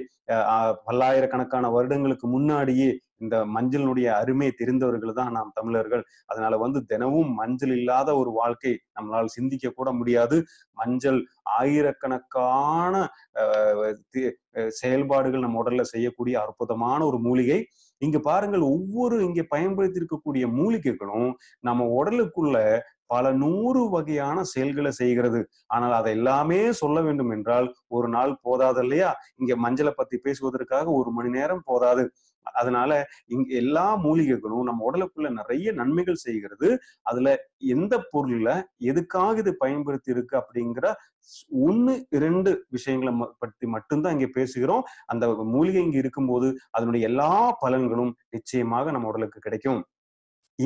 பல்லாயிரக்கணக்கான வருடங்களுக்கு முன்னாடியே இந்த மஞ்சளினுடைய அருமை தெரிந்தவர்கள் தான் நாம் தமிழர்கள் அதனால வந்து தினமும் மஞ்சள் இல்லாத ஒரு வாழ்க்கை நம்மளால் சிந்திக்க கூட முடியாது மஞ்சள் ஆயிரக்கணக்கான செயல்பாடுகள் நம்ம உடல்ல செய்யக்கூடிய அற்புதமான ஒரு மூலிகை இங்க பாருங்கள் ஒவ்வொரு இங்க பயன்படுத்தி இருக்கக்கூடிய மூலிகைகளும் நம்ம உடலுக்குள்ள பல நூறு வகையான செயல்களை செய்கிறது ஆனால் அதை எல்லாமே சொல்ல வேண்டும் என்றால் ஒரு நாள் போதாது இல்லையா இங்க மஞ்சளை பத்தி பேசுவதற்காக ஒரு மணி நேரம் போதாது அதனால இங்க எல்லா மூலிகைகளும் நம்ம உடலுக்குள்ள நிறைய நன்மைகள் செய்கிறது அதுல எந்த பொருள்ல எதுக்காக இது பயன்படுத்தி இருக்கு அப்படிங்கிற ஒன்னு இரண்டு விஷயங்களை பற்றி மட்டும்தான் இங்க பேசுகிறோம் அந்த மூலிகை இங்க இருக்கும்போது அதனுடைய எல்லா பலன்களும் நிச்சயமாக நம்ம உடலுக்கு கிடைக்கும்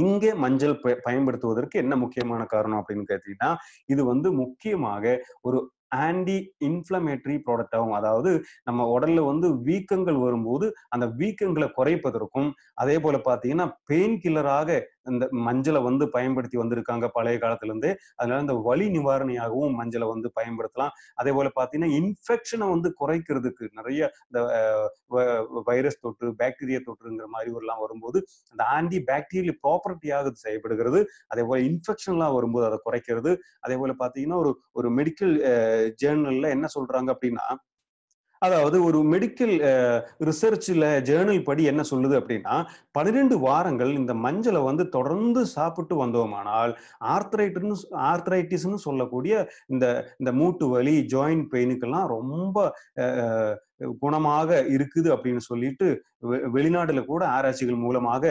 இங்கே மஞ்சள் பயன்படுத்துவதற்கு என்ன முக்கியமான காரணம் அப்படின்னு கேட்டீங்கன்னா இது வந்து முக்கியமாக ஒரு ஆன்டி இன்ஃப்ளமேட்டரி ஆகும் அதாவது நம்ம உடல்ல வந்து வீக்கங்கள் வரும்போது அந்த வீக்கங்களை குறைப்பதற்கும் அதே போல பார்த்தீங்கன்னா பெயின் கில்லராக இந்த மஞ்சளை வந்து பயன்படுத்தி வந்திருக்காங்க பழைய காலத்துல இருந்து அதனால இந்த வலி நிவாரணியாகவும் மஞ்சளை வந்து பயன்படுத்தலாம் அதே போல பாத்தீங்கன்னா இன்ஃபெக்ஷனை வந்து குறைக்கிறதுக்கு நிறைய இந்த வைரஸ் தொற்று பாக்டீரியா தொற்றுங்கிற மாதிரி எல்லாம் வரும்போது அந்த ஆன்டி பாக்டீரியல் ப்ராப்பர்ட்டியாக செயல்படுகிறது அதே போல இன்ஃபெக்ஷன்லாம் வரும்போது அதை குறைக்கிறது அதே போல பாத்தீங்கன்னா ஒரு ஒரு மெடிக்கல் ஜேர்னல்ல என்ன சொல்றாங்க அப்படின்னா அதாவது ஒரு மெடிக்கல் ரிசர்ச்சில் ஜேர்னல் படி என்ன சொல்லுது அப்படின்னா பன்னிரெண்டு வாரங்கள் இந்த மஞ்சளை வந்து தொடர்ந்து சாப்பிட்டு வந்தோமானால் ஆர்த்ரைட்னு ஆர்த்ரைட்டிஸ்னு சொல்லக்கூடிய இந்த இந்த மூட்டு வலி ஜாயிண்ட் பெயினுக்கெல்லாம் ரொம்ப குணமாக இருக்குது அப்படின்னு சொல்லிட்டு வெளிநாடுல கூட ஆராய்ச்சிகள் மூலமாக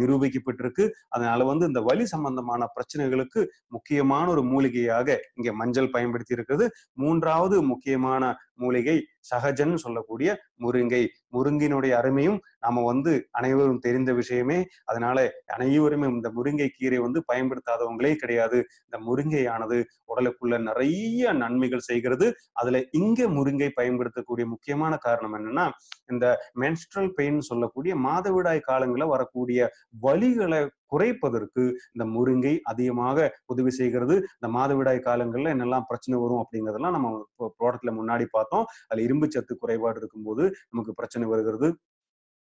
நிரூபிக்கப்பட்டிருக்கு அதனால வந்து இந்த வலி சம்பந்தமான பிரச்சனைகளுக்கு முக்கியமான ஒரு மூலிகையாக இங்கே மஞ்சள் பயன்படுத்தி இருக்கிறது மூன்றாவது முக்கியமான மூலிகை சகஜன்னு சொல்லக்கூடிய முருங்கை முருங்கினுடைய அருமையும் நாம வந்து அனைவரும் தெரிந்த விஷயமே அதனால அனைவருமே இந்த முருங்கை கீரை வந்து பயன்படுத்தாதவங்களே கிடையாது இந்த முருங்கையானது உடலுக்குள்ள நிறைய நன்மைகள் செய்கிறது அதுல இங்க முருங்கை பயன்படுத்தக்கூடிய முக்கியமான காரணம் என்னன்னா இந்த மென்ஸ்ட்ரல் பெயின் சொல்லக்கூடிய மாதவிடாய் காலங்களில் வரக்கூடிய வலிகளை குறைப்பதற்கு இந்த முருங்கை அதிகமாக உதவி செய்கிறது இந்த மாதவிடாய் காலங்கள்ல என்னெல்லாம் பிரச்சனை வரும் அப்படிங்கிறதெல்லாம் நம்ம தோட்டத்துல முன்னாடி பார்த்தோம் அதுல இரும்பு சத்து குறைபாடு இருக்கும்போது நமக்கு பிரச்சனை வருகிறது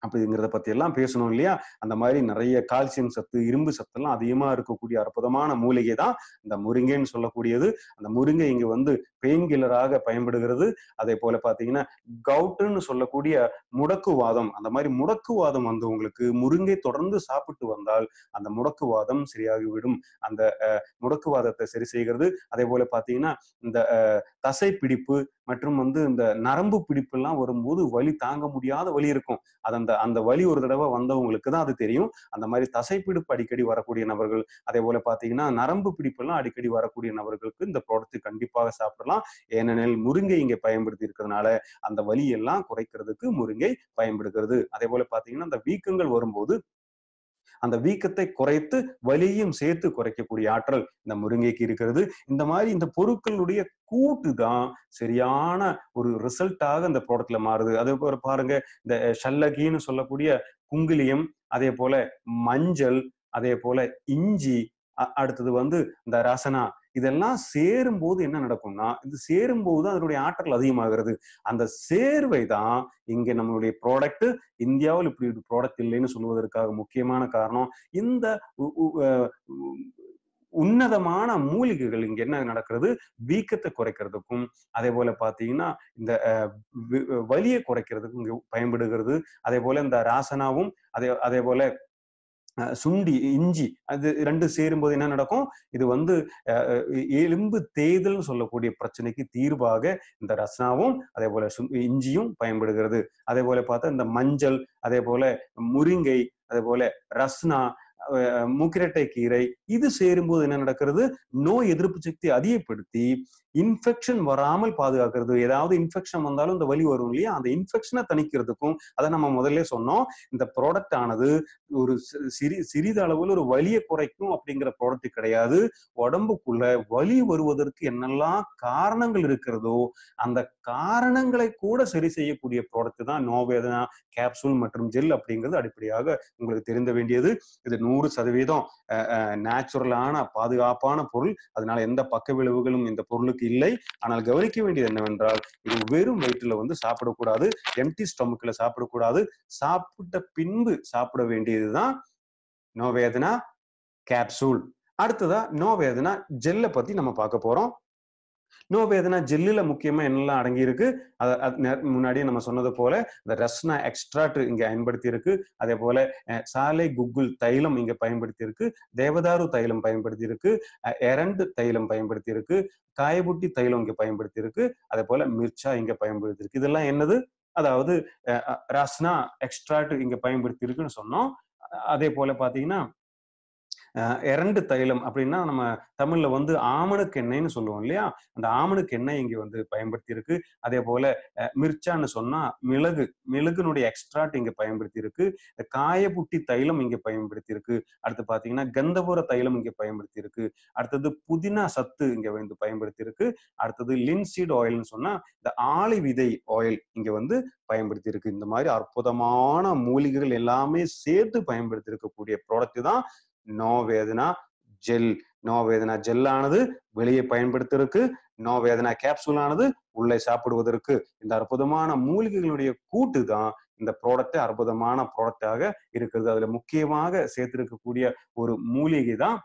அப்படிங்கிறத பத்தி எல்லாம் பேசணும் இல்லையா அந்த மாதிரி நிறைய கால்சியம் சத்து இரும்பு எல்லாம் அதிகமா இருக்கக்கூடிய அற்புதமான மூலிகை தான் இந்த முருங்கைன்னு சொல்லக்கூடியது அந்த முருங்கை இங்க வந்து பெயின் கில்லராக பயன்படுகிறது அதே போல பாத்தீங்கன்னா கவுட்டுன்னு சொல்லக்கூடிய முடக்குவாதம் அந்த மாதிரி முடக்குவாதம் வந்து உங்களுக்கு முருங்கை தொடர்ந்து சாப்பிட்டு வந்தால் அந்த முடக்குவாதம் சரியாகிவிடும் அந்த முடக்குவாதத்தை சரி செய்கிறது அதே போல பாத்தீங்கன்னா இந்த தசை பிடிப்பு மற்றும் வந்து இந்த நரம்பு பிடிப்பு எல்லாம் வரும்போது வலி தாங்க முடியாத வலி இருக்கும் அது அந்த அந்த வலி ஒரு தடவை வந்தவங்களுக்கு தான் அது தெரியும் அந்த மாதிரி தசைப்பிடிப்பு அடிக்கடி வரக்கூடிய நபர்கள் அதே போல பாத்தீங்கன்னா நரம்பு பிடிப்பெல்லாம் அடிக்கடி வரக்கூடிய நபர்களுக்கு இந்த ப்ராடக்ட் கண்டிப்பாக சாப்பிடலாம் ஏனெனில் முருங்கை இங்க பயன்படுத்தி இருக்கிறதுனால அந்த வலியெல்லாம் குறைக்கிறதுக்கு முருங்கை பயன்படுகிறது அதே போல பாத்தீங்கன்னா அந்த வீக்கங்கள் வரும்போது அந்த வீக்கத்தை குறைத்து வலியும் சேர்த்து குறைக்கக்கூடிய ஆற்றல் இந்த முருங்கைக்கு இருக்கிறது இந்த மாதிரி இந்த பொருட்களுடைய கூட்டு சரியான ஒரு ரிசல்ட்டாக இந்த ப்ராடக்ட்ல மாறுது அதே போல பாருங்க இந்த ஷல்லகின்னு சொல்லக்கூடிய குங்குலியம் அதே போல மஞ்சள் அதே போல இஞ்சி அடுத்தது வந்து இந்த ரசனா இதெல்லாம் சேரும் போது என்ன நடக்கும்னா இது சேரும் போது அதனுடைய ஆற்றல் அதிகமாகிறது அந்த சேர்வை தான் இங்க நம்மளுடைய ப்ராடக்ட் இந்தியாவில் இப்படி ஒரு ப்ராடக்ட் இல்லைன்னு சொல்லுவதற்காக முக்கியமான காரணம் இந்த உன்னதமான மூலிகைகள் இங்க என்ன நடக்கிறது வீக்கத்தை குறைக்கிறதுக்கும் அதே போல பாத்தீங்கன்னா இந்த வலியை குறைக்கிறதுக்கும் இங்க பயன்படுகிறது அதே போல இந்த ராசனாவும் அதே அதே போல சுண்டி இஞ்சி அது ரெண்டு சேரும்போது என்ன நடக்கும் இது வந்து எலும்பு தேய்தல் சொல்லக்கூடிய பிரச்சனைக்கு தீர்வாக இந்த ரஸ்னாவும் அதே போல இஞ்சியும் பயன்படுகிறது அதே போல பார்த்தா இந்த மஞ்சள் அதே போல முருங்கை அதே போல ரஸ்னா முக்கிரட்டை கீரை இது சேரும்போது என்ன நடக்கிறது நோய் எதிர்ப்பு சக்தி அதிகப்படுத்தி இன்ஃபெக்ஷன் வராமல் பாதுகாக்கிறது ஏதாவது இன்ஃபெக்ஷன் வந்தாலும் இந்த வலி வரும் இல்லையா அந்த இன்ஃபெக்ஷனை தணிக்கிறதுக்கும் அதை நம்ம முதல்ல சொன்னோம் இந்த ப்ராடக்ட் ஆனது ஒரு சிறி அளவில் ஒரு வலியை குறைக்கும் அப்படிங்கிற ப்ராடக்ட் கிடையாது உடம்புக்குள்ள வலி வருவதற்கு என்னெல்லாம் காரணங்கள் இருக்கிறதோ அந்த காரணங்களை கூட சரி செய்யக்கூடிய ப்ராடக்ட் தான் நோவேதனா கேப்சூல் மற்றும் ஜெல் அப்படிங்கிறது அடிப்படையாக உங்களுக்கு தெரிந்த வேண்டியது இது நூறு நூறு சதவீதம் நேச்சுரலான பாதுகாப்பான பொருள் அதனால எந்த பக்க விளைவுகளும் இந்த பொருளுக்கு இல்லை ஆனால் கவனிக்க வேண்டியது என்னவென்றால் இது வெறும் வயிற்றுல வந்து சாப்பிடக்கூடாது எம்டி ஸ்டொமக்ல சாப்பிடக்கூடாது சாப்பிட்ட பின்பு சாப்பிட வேண்டியதுதான் நோவேதனா கேப்சூல் அடுத்ததா நோவேதனா ஜெல்லை பத்தி நம்ம பார்க்க போறோம் வேதனா ஜெல்லில் முக்கியமாக என்னெல்லாம் அடங்கியிருக்கு அதை முன்னாடியே நம்ம சொன்னது போல இந்த ரஸ்னா எக்ஸ்ட்ராட் இங்கே பயன்படுத்தி இருக்கு அதே போல சாலை குகுல் தைலம் இங்கே பயன்படுத்தி இருக்கு தேவதாரு தைலம் பயன்படுத்தி இருக்கு எரண்டு தைலம் பயன்படுத்தி இருக்கு காயபுட்டி தைலம் இங்கே பயன்படுத்தி இருக்கு அதே போல மிர்ச்சா இங்கே பயன்படுத்தி இருக்கு இதெல்லாம் என்னது அதாவது ரஸ்னா எக்ஸ்ட்ராட் இங்கே பயன்படுத்தி இருக்குன்னு சொன்னோம் அதே போல பார்த்தீங்கன்னா இரண்டு தைலம் அப்படின்னா நம்ம தமிழ்ல வந்து ஆமணுக்கு எண்ணெய்னு சொல்லுவோம் இல்லையா அந்த ஆமணுக்கு எண்ணெய் இங்க வந்து பயன்படுத்தி இருக்கு அதே போல மிர்ச்சான்னு சொன்னா மிளகு மிளகுனுடைய எக்ஸ்ட்ராட் இங்க பயன்படுத்தி இருக்கு காயப்புட்டி தைலம் இங்க பயன்படுத்தி இருக்கு அடுத்து பாத்தீங்கன்னா கந்தபுர தைலம் இங்க பயன்படுத்தி இருக்கு அடுத்தது புதினா சத்து இங்க வந்து பயன்படுத்தி இருக்கு அடுத்தது லின்சீட் ஆயில்னு சொன்னா இந்த ஆளி விதை ஆயில் இங்க வந்து பயன்படுத்தி இருக்கு இந்த மாதிரி அற்புதமான மூலிகைகள் எல்லாமே சேர்த்து பயன்படுத்தி இருக்கக்கூடிய ப்ராடக்ட் தான் நோவேதனா ஜெல் நோவேதனா ஜெல்லானது வெளியே பயன்படுத்துறதுக்கு நோவேதனா கேப்சூலானது உள்ளே சாப்பிடுவதற்கு இந்த அற்புதமான மூலிகைகளுடைய கூட்டு தான் இந்த ப்ராடக்ட் அற்புதமான ப்ராடக்டாக இருக்கிறது அதுல முக்கியமாக சேர்த்திருக்கக்கூடிய ஒரு மூலிகை தான்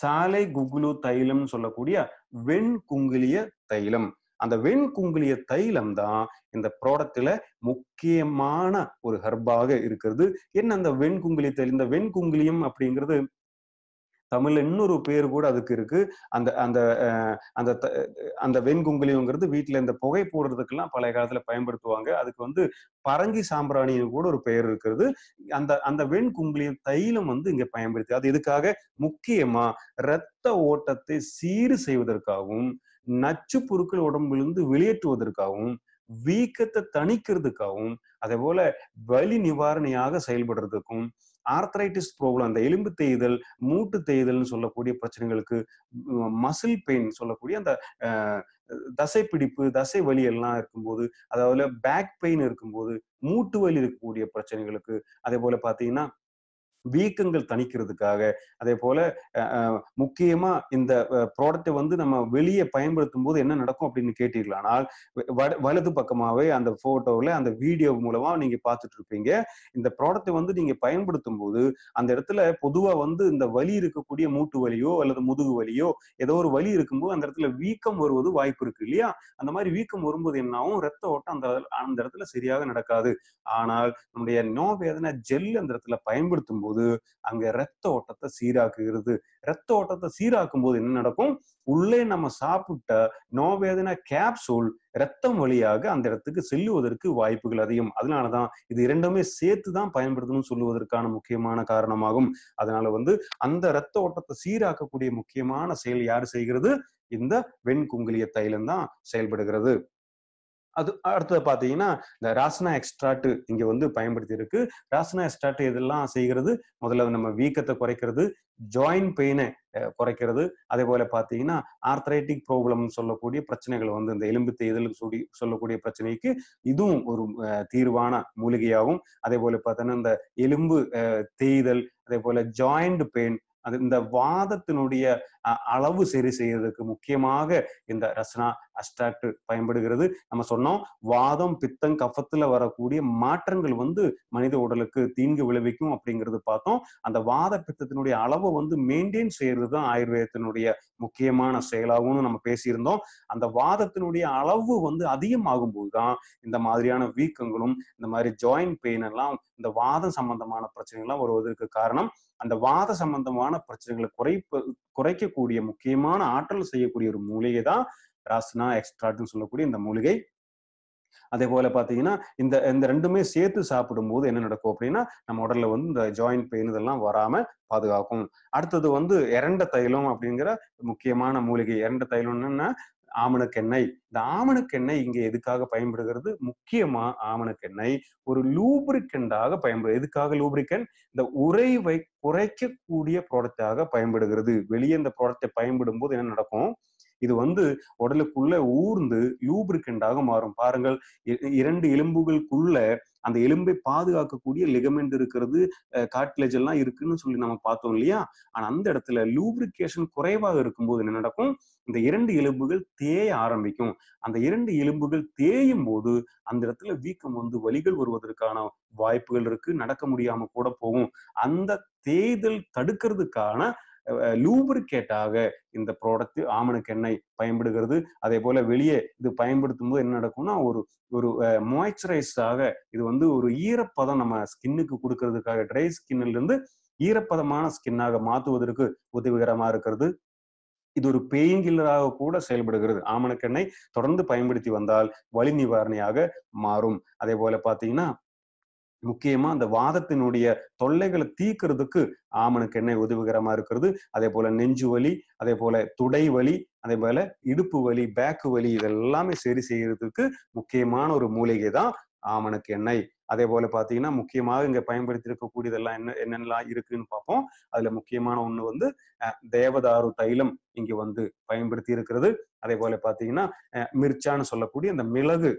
சாலை குகுலு தைலம்னு சொல்லக்கூடிய வெண் குங்குலிய தைலம் அந்த வெண்குங்குளிய தைலம் தான் இந்த ப்ராடக்ட்ல முக்கியமான ஒரு ஹர்பாக இருக்கிறது என்ன அந்த வெண் குங்குலி தைல் இந்த வெண் வெண்குங்குளியம் அப்படிங்கிறது தமிழ்ல இன்னொரு பேர் கூட அதுக்கு இருக்கு அந்த அந்த அந்த அந்த வெண்குங்குலிங்கிறது வீட்டுல இந்த புகை போடுறதுக்கெல்லாம் பழைய காலத்துல பயன்படுத்துவாங்க அதுக்கு வந்து பரங்கி சாம்பிராணின்னு கூட ஒரு பெயர் இருக்கிறது அந்த அந்த வெண்குங்குலியம் தைலம் வந்து இங்க பயன்படுத்தி அது இதுக்காக முக்கியமா இரத்த ஓட்டத்தை சீர் செய்வதற்காகவும் நச்சு பொருட்கள் உடம்பிலிருந்து வெளியேற்றுவதற்காகவும் வீக்கத்தை தணிக்கிறதுக்காகவும் அதே போல வலி நிவாரணியாக செயல்படுறதுக்கும் ஆர்த்ரைட்டிஸ் ப்ராப்ளம் அந்த எலும்பு தேய்தல் மூட்டு தேய்தல்னு சொல்லக்கூடிய பிரச்சனைகளுக்கு மசில் பெயின் சொல்லக்கூடிய அந்த தசை பிடிப்பு தசை வலி எல்லாம் இருக்கும்போது அதாவது பேக் பெயின் இருக்கும்போது மூட்டு வலி இருக்கக்கூடிய பிரச்சனைகளுக்கு அதே போல பாத்தீங்கன்னா வீக்கங்கள் தணிக்கிறதுக்காக அதே போல முக்கியமா இந்த ப்ராடக்டை வந்து நம்ம வெளியே பயன்படுத்தும் போது என்ன நடக்கும் அப்படின்னு கேட்டீர்களானால் வலது பக்கமாவே அந்த போட்டோவில் அந்த வீடியோ மூலமா நீங்க பார்த்துட்டு இருப்பீங்க இந்த ப்ராடக்டை வந்து நீங்க பயன்படுத்தும் போது அந்த இடத்துல பொதுவா வந்து இந்த வலி இருக்கக்கூடிய மூட்டு வலியோ அல்லது முதுகு வலியோ ஏதோ ஒரு வலி இருக்கும்போது அந்த இடத்துல வீக்கம் வருவது வாய்ப்பு இருக்கு இல்லையா அந்த மாதிரி வீக்கம் வரும்போது என்னாவும் ரத்த ஓட்டம் அந்த அந்த இடத்துல சரியாக நடக்காது ஆனால் நம்முடைய வேதனை ஜெல் அந்த இடத்துல பயன்படுத்தும் போது போது அங்க ரத்த ஓட்டத்தை சீராக்குகிறது ரத்த ஓட்டத்தை சீராக்கும் போது என்ன நடக்கும் உள்ளே நம்ம சாப்பிட்ட நோவேதனை கேப்சூல் ரத்தம் வழியாக அந்த இடத்துக்கு செல்லுவதற்கு வாய்ப்புகள் அதிகம் அதனாலதான் இது இரண்டுமே சேர்த்து தான் பயன்படுத்தணும்னு சொல்லுவதற்கான முக்கியமான காரணமாகும் அதனால வந்து அந்த ரத்த ஓட்டத்தை சீராக்கக்கூடிய முக்கியமான செயல் யார் செய்கிறது இந்த வெண்குங்கிலிய தைலம் தான் செயல்படுகிறது அது அடுத்தது பார்த்தீங்கன்னா இந்த ராசனா எக்ஸ்ட்ராட்டு இங்கே வந்து பயன்படுத்தி இருக்கு ராசனா எக்ஸ்ட்ராட்டு இதெல்லாம் செய்கிறது முதல்ல நம்ம வீக்கத்தை குறைக்கிறது ஜாயின் பெயினை குறைக்கிறது அதே போல பார்த்தீங்கன்னா ஆர்த்ரைட்டிக் ப்ராப்ளம் சொல்லக்கூடிய பிரச்சனைகள் வந்து இந்த எலும்பு தேதல் சொல்லி சொல்லக்கூடிய பிரச்சனைக்கு இதுவும் ஒரு தீர்வான மூலிகையாகும் அதே போல பார்த்தோன்னா இந்த எலும்பு தேய்தல் அதே போல ஜாயிண்ட் பெயின் அது இந்த வாதத்தினுடைய அளவு சரி செய்யறதுக்கு முக்கியமாக இந்த ரசனா அஸ்ட்ராக்ட் பயன்படுகிறது நம்ம சொன்னோம் வாதம் பித்தம் கஃபத்துல வரக்கூடிய மாற்றங்கள் வந்து மனித உடலுக்கு தீங்கு விளைவிக்கும் அப்படிங்கிறது பார்த்தோம் அந்த வாத பித்தத்தினுடைய அளவு வந்து மெயின்டைன் செய்யறது தான் ஆயுர்வேதத்தினுடைய முக்கியமான செயலாகவும் நம்ம பேசியிருந்தோம் அந்த வாதத்தினுடைய அளவு வந்து அதிகமாகும் போதுதான் இந்த மாதிரியான வீக்கங்களும் இந்த மாதிரி ஜாயின் பெயின் எல்லாம் இந்த வாதம் சம்பந்தமான பிரச்சனைகள்லாம் வருவதற்கு காரணம் அந்த வாத சம்பந்தமான பிரச்சனைகளை குறைப்பு குறைக்கக்கூடிய முக்கியமான ஆற்றல் செய்யக்கூடிய ஒரு மூலிகை தான் ராஸ்னா எக்ஸ்ட்ராட்னு சொல்லக்கூடிய இந்த மூலிகை அதே போல பாத்தீங்கன்னா இந்த இந்த ரெண்டுமே சேர்த்து சாப்பிடும் போது என்ன நடக்கும் அப்படின்னா நம்ம உடல்ல வந்து இந்த ஜாயிண்ட் பெயின் இதெல்லாம் வராம பாதுகாக்கும் அடுத்தது வந்து இரண்ட தைலம் அப்படிங்கிற முக்கியமான மூலிகை இரண்ட தைலம்னு ஆமணக்கெண்ணெய் இந்த ஆமணக்கெண்ணெய் இங்க எதுக்காக பயன்படுகிறது முக்கியமா ஆமணக்கெண்ணெய் ஒரு லூப்ரிகண்டாக பயன்படு எதுக்காக லூப்ரிகன் இந்த உறைவை குறைக்கக்கூடிய ப்ராடக்டாக பயன்படுகிறது வெளியே இந்த ப்ராடக்டை பயன்படும் போது என்ன நடக்கும் இது வந்து உடலுக்குள்ள ஊர்ந்து யூபிரிக்கண்டாக மாறும் பாருங்கள் இரண்டு எலும்புகளுக்குள்ள அந்த எலும்பை பாதுகாக்கக்கூடிய லிகமெண்ட் இருக்கிறது காட்லேஜ் எல்லாம் இருக்குன்னு சொல்லி நம்ம பார்த்தோம் இல்லையா ஆனா அந்த இடத்துல லூப்ரிகேஷன் குறைவாக இருக்கும்போது என்ன நடக்கும் இந்த இரண்டு எலும்புகள் தேய ஆரம்பிக்கும் அந்த இரண்டு எலும்புகள் தேயும் போது அந்த இடத்துல வீக்கம் வந்து வலிகள் வருவதற்கான வாய்ப்புகள் இருக்கு நடக்க முடியாம கூட போகும் அந்த தேய்தல் தடுக்கிறதுக்கான லூப்ரிகேட்டாக இந்த ப்ராடக்ட் ஆமணக்கு எண்ணெய் பயன்படுகிறது அதே போல வெளியே இது பயன்படுத்தும் போது என்ன நடக்கும்னா ஒரு ஒரு மாய்ச்சரைஸ்டாக இது வந்து ஒரு ஈரப்பதம் நம்ம ஸ்கின்னுக்கு கொடுக்கறதுக்காக ட்ரை ஸ்கின்ல இருந்து ஈரப்பதமான ஸ்கின்னாக மாற்றுவதற்கு உதவிகரமா இருக்கிறது இது ஒரு பெயின் கில்லராக கூட செயல்படுகிறது ஆமணக்கெண்ணெய் தொடர்ந்து பயன்படுத்தி வந்தால் வலி நிவாரணியாக மாறும் அதே போல பாத்தீங்கன்னா முக்கியமா அந்த வாதத்தினுடைய தொல்லைகளை தீக்கிறதுக்கு ஆமனுக்கு எண்ணெய் உதவிகரமா இருக்கிறது அதே போல நெஞ்சு வலி அதே போல துடை வலி அதே போல இடுப்பு வலி பேக்கு வலி இதெல்லாமே சரி செய்யறதுக்கு முக்கியமான ஒரு மூலிகை தான் ஆமனுக்கு எண்ணெய் அதே போல பாத்தீங்கன்னா முக்கியமாக இங்க பயன்படுத்தி இருக்கக்கூடியதெல்லாம் என்ன என்னென்னலாம் இருக்குன்னு பார்ப்போம் அதுல முக்கியமான ஒண்ணு வந்து தேவதாரு தைலம் இங்க வந்து பயன்படுத்தி இருக்கிறது அதே போல பாத்தீங்கன்னா மிர்ச்சான்னு சொல்லக்கூடிய அந்த மிளகு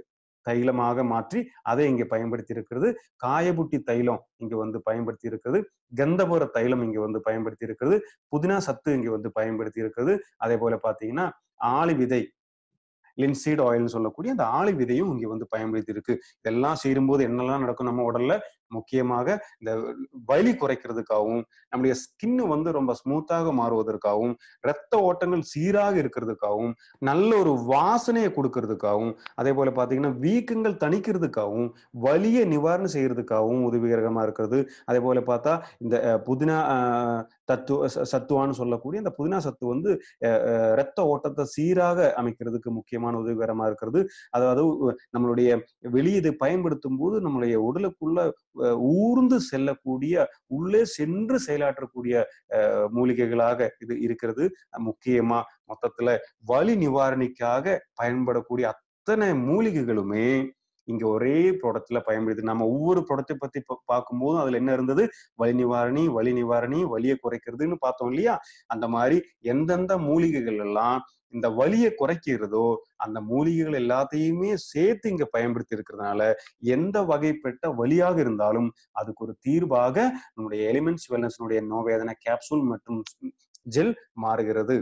தைலமாக மாற்றி அதை இங்கே பயன்படுத்தி இருக்கிறது காயபுட்டி தைலம் இங்கே வந்து பயன்படுத்தி இருக்கிறது கந்தபுர தைலம் இங்கே வந்து பயன்படுத்தி இருக்கிறது புதினா சத்து இங்கே வந்து பயன்படுத்தி இருக்கிறது அதே போல பார்த்தீங்கன்னா ஆளி விதை லின்சீட் ஆயில்னு சொல்லக்கூடிய அந்த ஆளி விதையும் இங்கே வந்து பயன்படுத்தி இருக்கு இதெல்லாம் சேரும்போது என்னெல்லாம் நடக்கும் நம்ம உடல்ல முக்கியமாக இந்த வலி குறைக்கிறதுக்காகவும் நம்முடைய ஸ்கின்னு வந்து ரொம்ப ஸ்மூத்தாக மாறுவதற்காகவும் இரத்த ஓட்டங்கள் சீராக இருக்கிறதுக்காகவும் நல்ல ஒரு வாசனையை கொடுக்கறதுக்காகவும் அதே போல பார்த்தீங்கன்னா வீக்கங்கள் தணிக்கிறதுக்காகவும் வலியை நிவாரணம் செய்யறதுக்காகவும் உதவிகரமாக இருக்கிறது அதே போல பார்த்தா இந்த புதினா தத்துவ சத்துவான்னு சொல்லக்கூடிய இந்த புதினா சத்து வந்து இரத்த ஓட்டத்தை சீராக அமைக்கிறதுக்கு முக்கியமான உதவிகரமா இருக்கிறது அதாவது நம்மளுடைய வெளியே இதை பயன்படுத்தும் போது நம்மளுடைய உடலுக்குள்ள ஊர்ந்து செல்லக்கூடிய உள்ளே சென்று செயலாற்றக்கூடிய மூலிகைகளாக இது இருக்கிறது முக்கியமா மொத்தத்துல வலி நிவாரணிக்காக பயன்படக்கூடிய அத்தனை மூலிகைகளுமே இங்க ஒரே ப்ராடக்ட்ல பயன்படுது நம்ம ஒவ்வொரு ப்ராடக்ட்டை பத்தி பார்க்கும்போது அதுல என்ன இருந்தது வலி நிவாரணி வலி நிவாரணி வலியை குறைக்கிறதுன்னு பார்த்தோம் இல்லையா அந்த மாதிரி எந்தெந்த மூலிகைகள் எல்லாம் இந்த வலியை குறைக்கிறதோ அந்த மூலிகைகள் எல்லாத்தையுமே சேர்த்து இங்க பயன்படுத்தி இருக்கிறதுனால எந்த வகைப்பட்ட வலியாக இருந்தாலும் அதுக்கு ஒரு தீர்வாக நம்முடைய எலிமெண்ட்ஸ் வெல்னஸ்னுடைய நோவேதனை கேப்சூல் மற்றும் ஜெல் மாறுகிறது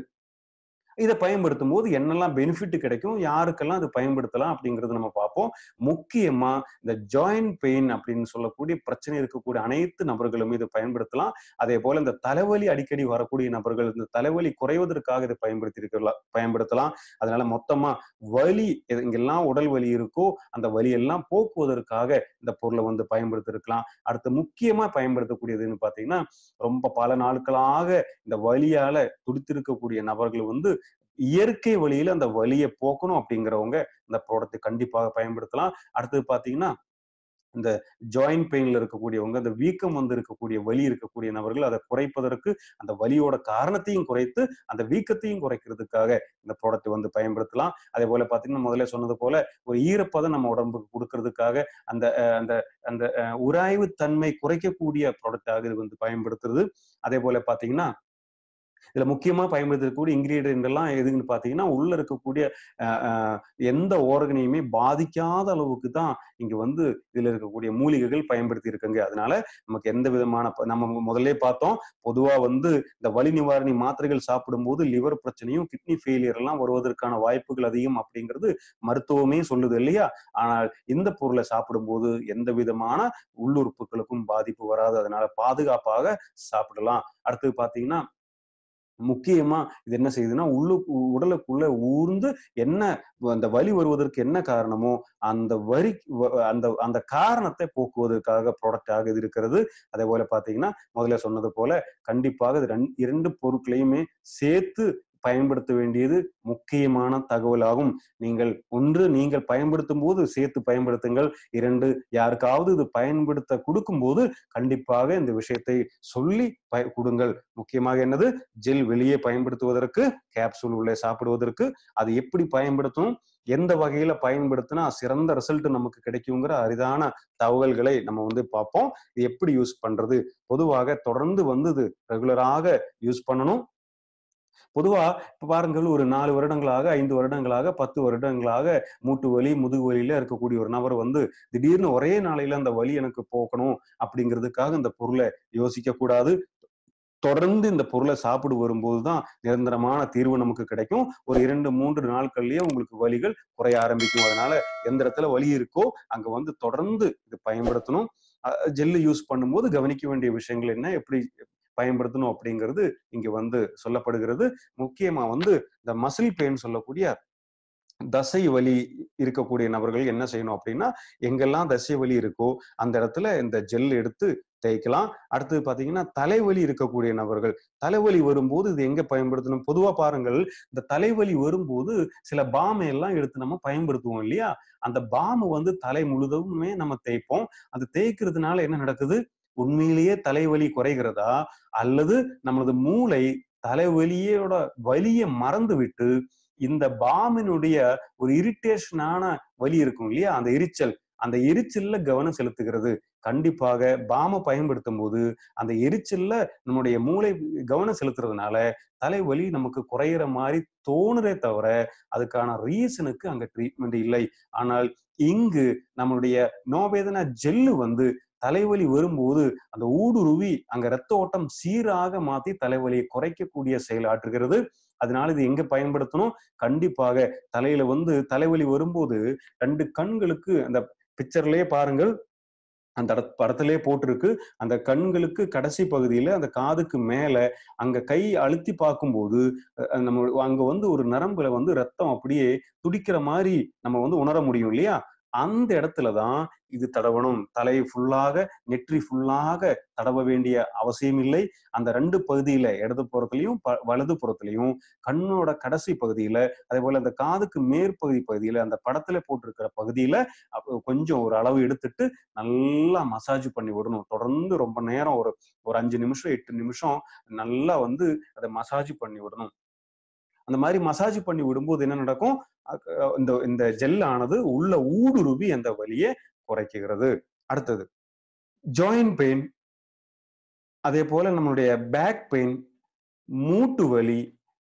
இதை பயன்படுத்தும் போது என்னெல்லாம் பெனிஃபிட் கிடைக்கும் யாருக்கெல்லாம் அது பயன்படுத்தலாம் அப்படிங்கிறது நம்ம பார்ப்போம் முக்கியமா இந்த ஜாயின்ட் பெயின் அப்படின்னு சொல்லக்கூடிய பிரச்சனை இருக்கக்கூடிய அனைத்து நபர்களும் இதை பயன்படுத்தலாம் அதே போல இந்த தலைவலி அடிக்கடி வரக்கூடிய நபர்கள் இந்த தலைவலி குறைவதற்காக இதை பயன்படுத்தி பயன்படுத்தலாம் அதனால மொத்தமா வலி இங்கெல்லாம் உடல் வலி இருக்கோ அந்த வலியெல்லாம் போக்குவதற்காக இந்த பொருளை வந்து பயன்படுத்திருக்கலாம் அடுத்து முக்கியமா பயன்படுத்தக்கூடியதுன்னு பாத்தீங்கன்னா ரொம்ப பல நாட்களாக இந்த வலியால துடித்திருக்கக்கூடிய நபர்கள் வந்து இயற்கை வழியில அந்த வழியை போக்கணும் அப்படிங்கிறவங்க இந்த ப்ராடக்ட் கண்டிப்பாக பயன்படுத்தலாம் அடுத்தது பாத்தீங்கன்னா இந்த ஜாயின் பெயின்ல இருக்கக்கூடியவங்க அந்த வீக்கம் வந்து இருக்கக்கூடிய வலி இருக்கக்கூடிய நபர்கள் அதை குறைப்பதற்கு அந்த வலியோட காரணத்தையும் குறைத்து அந்த வீக்கத்தையும் குறைக்கிறதுக்காக இந்த ப்ராடக்ட் வந்து பயன்படுத்தலாம் அதே போல பாத்தீங்கன்னா முதல்ல சொன்னது போல ஒரு ஈரப்பதம் நம்ம உடம்புக்கு கொடுக்கறதுக்காக அந்த அந்த அந்த உராய்வு தன்மை குறைக்கக்கூடிய ப்ராடக்டாக இது வந்து பயன்படுத்துறது அதே போல பார்த்தீங்கன்னா இதுல முக்கியமா பயன்படுத்தக்கூடிய இன்கிரீடியன்ட் எல்லாம் எதுன்னு பாத்தீங்கன்னா உள்ள இருக்கக்கூடிய எந்த ஓரகனையுமே பாதிக்காத அளவுக்கு தான் இங்க வந்து இதுல இருக்கக்கூடிய மூலிகைகள் பயன்படுத்தி இருக்குங்க அதனால நமக்கு எந்த விதமான நம்ம முதல்ல பார்த்தோம் பொதுவா வந்து இந்த வலி நிவாரணி மாத்திரைகள் சாப்பிடும்போது லிவர் பிரச்சனையும் கிட்னி ஃபெயிலியர் எல்லாம் வருவதற்கான வாய்ப்புகள் அதிகம் அப்படிங்கிறது மருத்துவமே சொல்லுது இல்லையா ஆனால் இந்த பொருளை சாப்பிடும்போது எந்த விதமான உள்ளுறுப்புகளுக்கும் பாதிப்பு வராது அதனால பாதுகாப்பாக சாப்பிடலாம் அடுத்தது பாத்தீங்கன்னா முக்கியமா இது என்ன செய்யுதுன்னா உள்ளு உடலுக்குள்ள ஊர்ந்து என்ன அந்த வலி வருவதற்கு என்ன காரணமோ அந்த வரி அந்த அந்த காரணத்தை போக்குவதற்காக ப்ராடக்டாக இது இருக்கிறது அதே போல பாத்தீங்கன்னா முதல்ல சொன்னது போல கண்டிப்பாக இது இரண்டு பொருட்களையுமே சேர்த்து பயன்படுத்த வேண்டியது முக்கியமான தகவலாகும் நீங்கள் ஒன்று நீங்கள் பயன்படுத்தும் போது சேர்த்து பயன்படுத்துங்கள் இரண்டு யாருக்காவது இது பயன்படுத்த கொடுக்கும் போது கண்டிப்பாக இந்த விஷயத்தை சொல்லி பய கொடுங்கள் முக்கியமாக என்னது ஜெல் வெளியே பயன்படுத்துவதற்கு கேப்சூல் உள்ளே சாப்பிடுவதற்கு அது எப்படி பயன்படுத்தணும் எந்த வகையில பயன்படுத்தினா சிறந்த ரிசல்ட் நமக்கு கிடைக்குங்கிற அரிதான தகவல்களை நம்ம வந்து பார்ப்போம் இது எப்படி யூஸ் பண்றது பொதுவாக தொடர்ந்து வந்து ரெகுலராக யூஸ் பண்ணணும் பொதுவா இப்ப பாருங்கள் ஒரு நாலு வருடங்களாக ஐந்து வருடங்களாக பத்து வருடங்களாக மூட்டு வலி முதுகு வலியில இருக்கக்கூடிய ஒரு நபர் வந்து திடீர்னு ஒரே நாளையில அந்த வலி எனக்கு போக்கணும் அப்படிங்கிறதுக்காக இந்த பொருளை யோசிக்க கூடாது தொடர்ந்து இந்த பொருளை சாப்பிடு வரும்போது தான் நிரந்தரமான தீர்வு நமக்கு கிடைக்கும் ஒரு இரண்டு மூன்று நாட்கள்லயே உங்களுக்கு வலிகள் குறைய ஆரம்பிக்கும் அதனால எந்த இடத்துல வலி இருக்கோ அங்க வந்து தொடர்ந்து இது பயன்படுத்தணும் ஜெல்லு யூஸ் பண்ணும்போது கவனிக்க வேண்டிய விஷயங்கள் என்ன எப்படி பயன்படுத்தணும் அப்படிங்கிறது இங்க வந்து சொல்லப்படுகிறது முக்கியமா வந்து இந்த மசில் பெயின் சொல்லக்கூடிய தசை வலி இருக்கக்கூடிய நபர்கள் என்ன செய்யணும் அப்படின்னா எங்கெல்லாம் தசை வலி இருக்கோ அந்த இடத்துல இந்த ஜெல் எடுத்து தேய்க்கலாம் அடுத்தது பார்த்தீங்கன்னா தலைவலி இருக்கக்கூடிய நபர்கள் தலைவலி வரும்போது இது எங்க பயன்படுத்தணும் பொதுவா பாருங்கள் இந்த தலைவலி வரும்போது சில பாமை எல்லாம் எடுத்து நம்ம பயன்படுத்துவோம் இல்லையா அந்த பாம்பு வந்து தலை முழுதவுமே நம்ம தேய்ப்போம் அது தேய்க்கிறதுனால என்ன நடக்குது உண்மையிலேயே தலைவலி குறைகிறதா அல்லது நம்மளது மூளை தலைவலியோட வலியை மறந்து விட்டு இந்த பாமினுடைய ஒரு இரிட்டேஷனான வலி இருக்கும் இல்லையா அந்த எரிச்சல் அந்த எரிச்சல்ல கவனம் செலுத்துகிறது கண்டிப்பாக பாம பயன்படுத்தும் போது அந்த எரிச்சல்ல நம்முடைய மூளை கவனம் செலுத்துறதுனால தலைவலி நமக்கு குறையிற மாதிரி தோணுதே தவிர அதுக்கான ரீசனுக்கு அங்க ட்ரீட்மெண்ட் இல்லை ஆனால் இங்கு நம்மளுடைய நோவேதனா ஜெல்லு வந்து தலைவலி வரும்போது அந்த ஊடுருவி அங்க ரத்த ஓட்டம் சீராக மாத்தி தலைவலியை குறைக்கக்கூடிய செயலாற்றுகிறது அதனால இது எங்க பயன்படுத்தணும் கண்டிப்பாக தலையில வந்து தலைவலி வரும்போது ரெண்டு கண்களுக்கு அந்த பிக்சர்லயே பாருங்கள் அந்த படத்திலே போட்டிருக்கு அந்த கண்களுக்கு கடைசி பகுதியில அந்த காதுக்கு மேல அங்க கை அழுத்தி பார்க்கும்போது நம்ம அங்க வந்து ஒரு நரம்புல வந்து ரத்தம் அப்படியே துடிக்கிற மாதிரி நம்ம வந்து உணர முடியும் இல்லையா அந்த இடத்துல தான் இது தடவணும் தலை ஃபுல்லாக நெற்றி ஃபுல்லாக தடவ வேண்டிய அவசியம் இல்லை அந்த ரெண்டு பகுதியில இடது புறத்துலையும் வலது புறத்துலையும் கண்ணோட கடைசி பகுதியில அதே போல அந்த காதுக்கு மேற்பகுதி பகுதியில அந்த படத்துல போட்டிருக்கிற பகுதியில கொஞ்சம் ஒரு அளவு எடுத்துட்டு நல்லா மசாஜ் பண்ணி விடணும் தொடர்ந்து ரொம்ப நேரம் ஒரு ஒரு அஞ்சு நிமிஷம் எட்டு நிமிஷம் நல்லா வந்து அதை மசாஜ் பண்ணி விடணும் அந்த மாதிரி மசாஜ் பண்ணி விடும்போது என்ன நடக்கும் இந்த இந்த ஜெல் ஆனது உள்ள ஊடுருவி அந்த வலியை குறைக்குகிறது அடுத்தது ஜாயின் பெயின் அதே போல நம்மளுடைய பேக் பெயின் மூட்டு வலி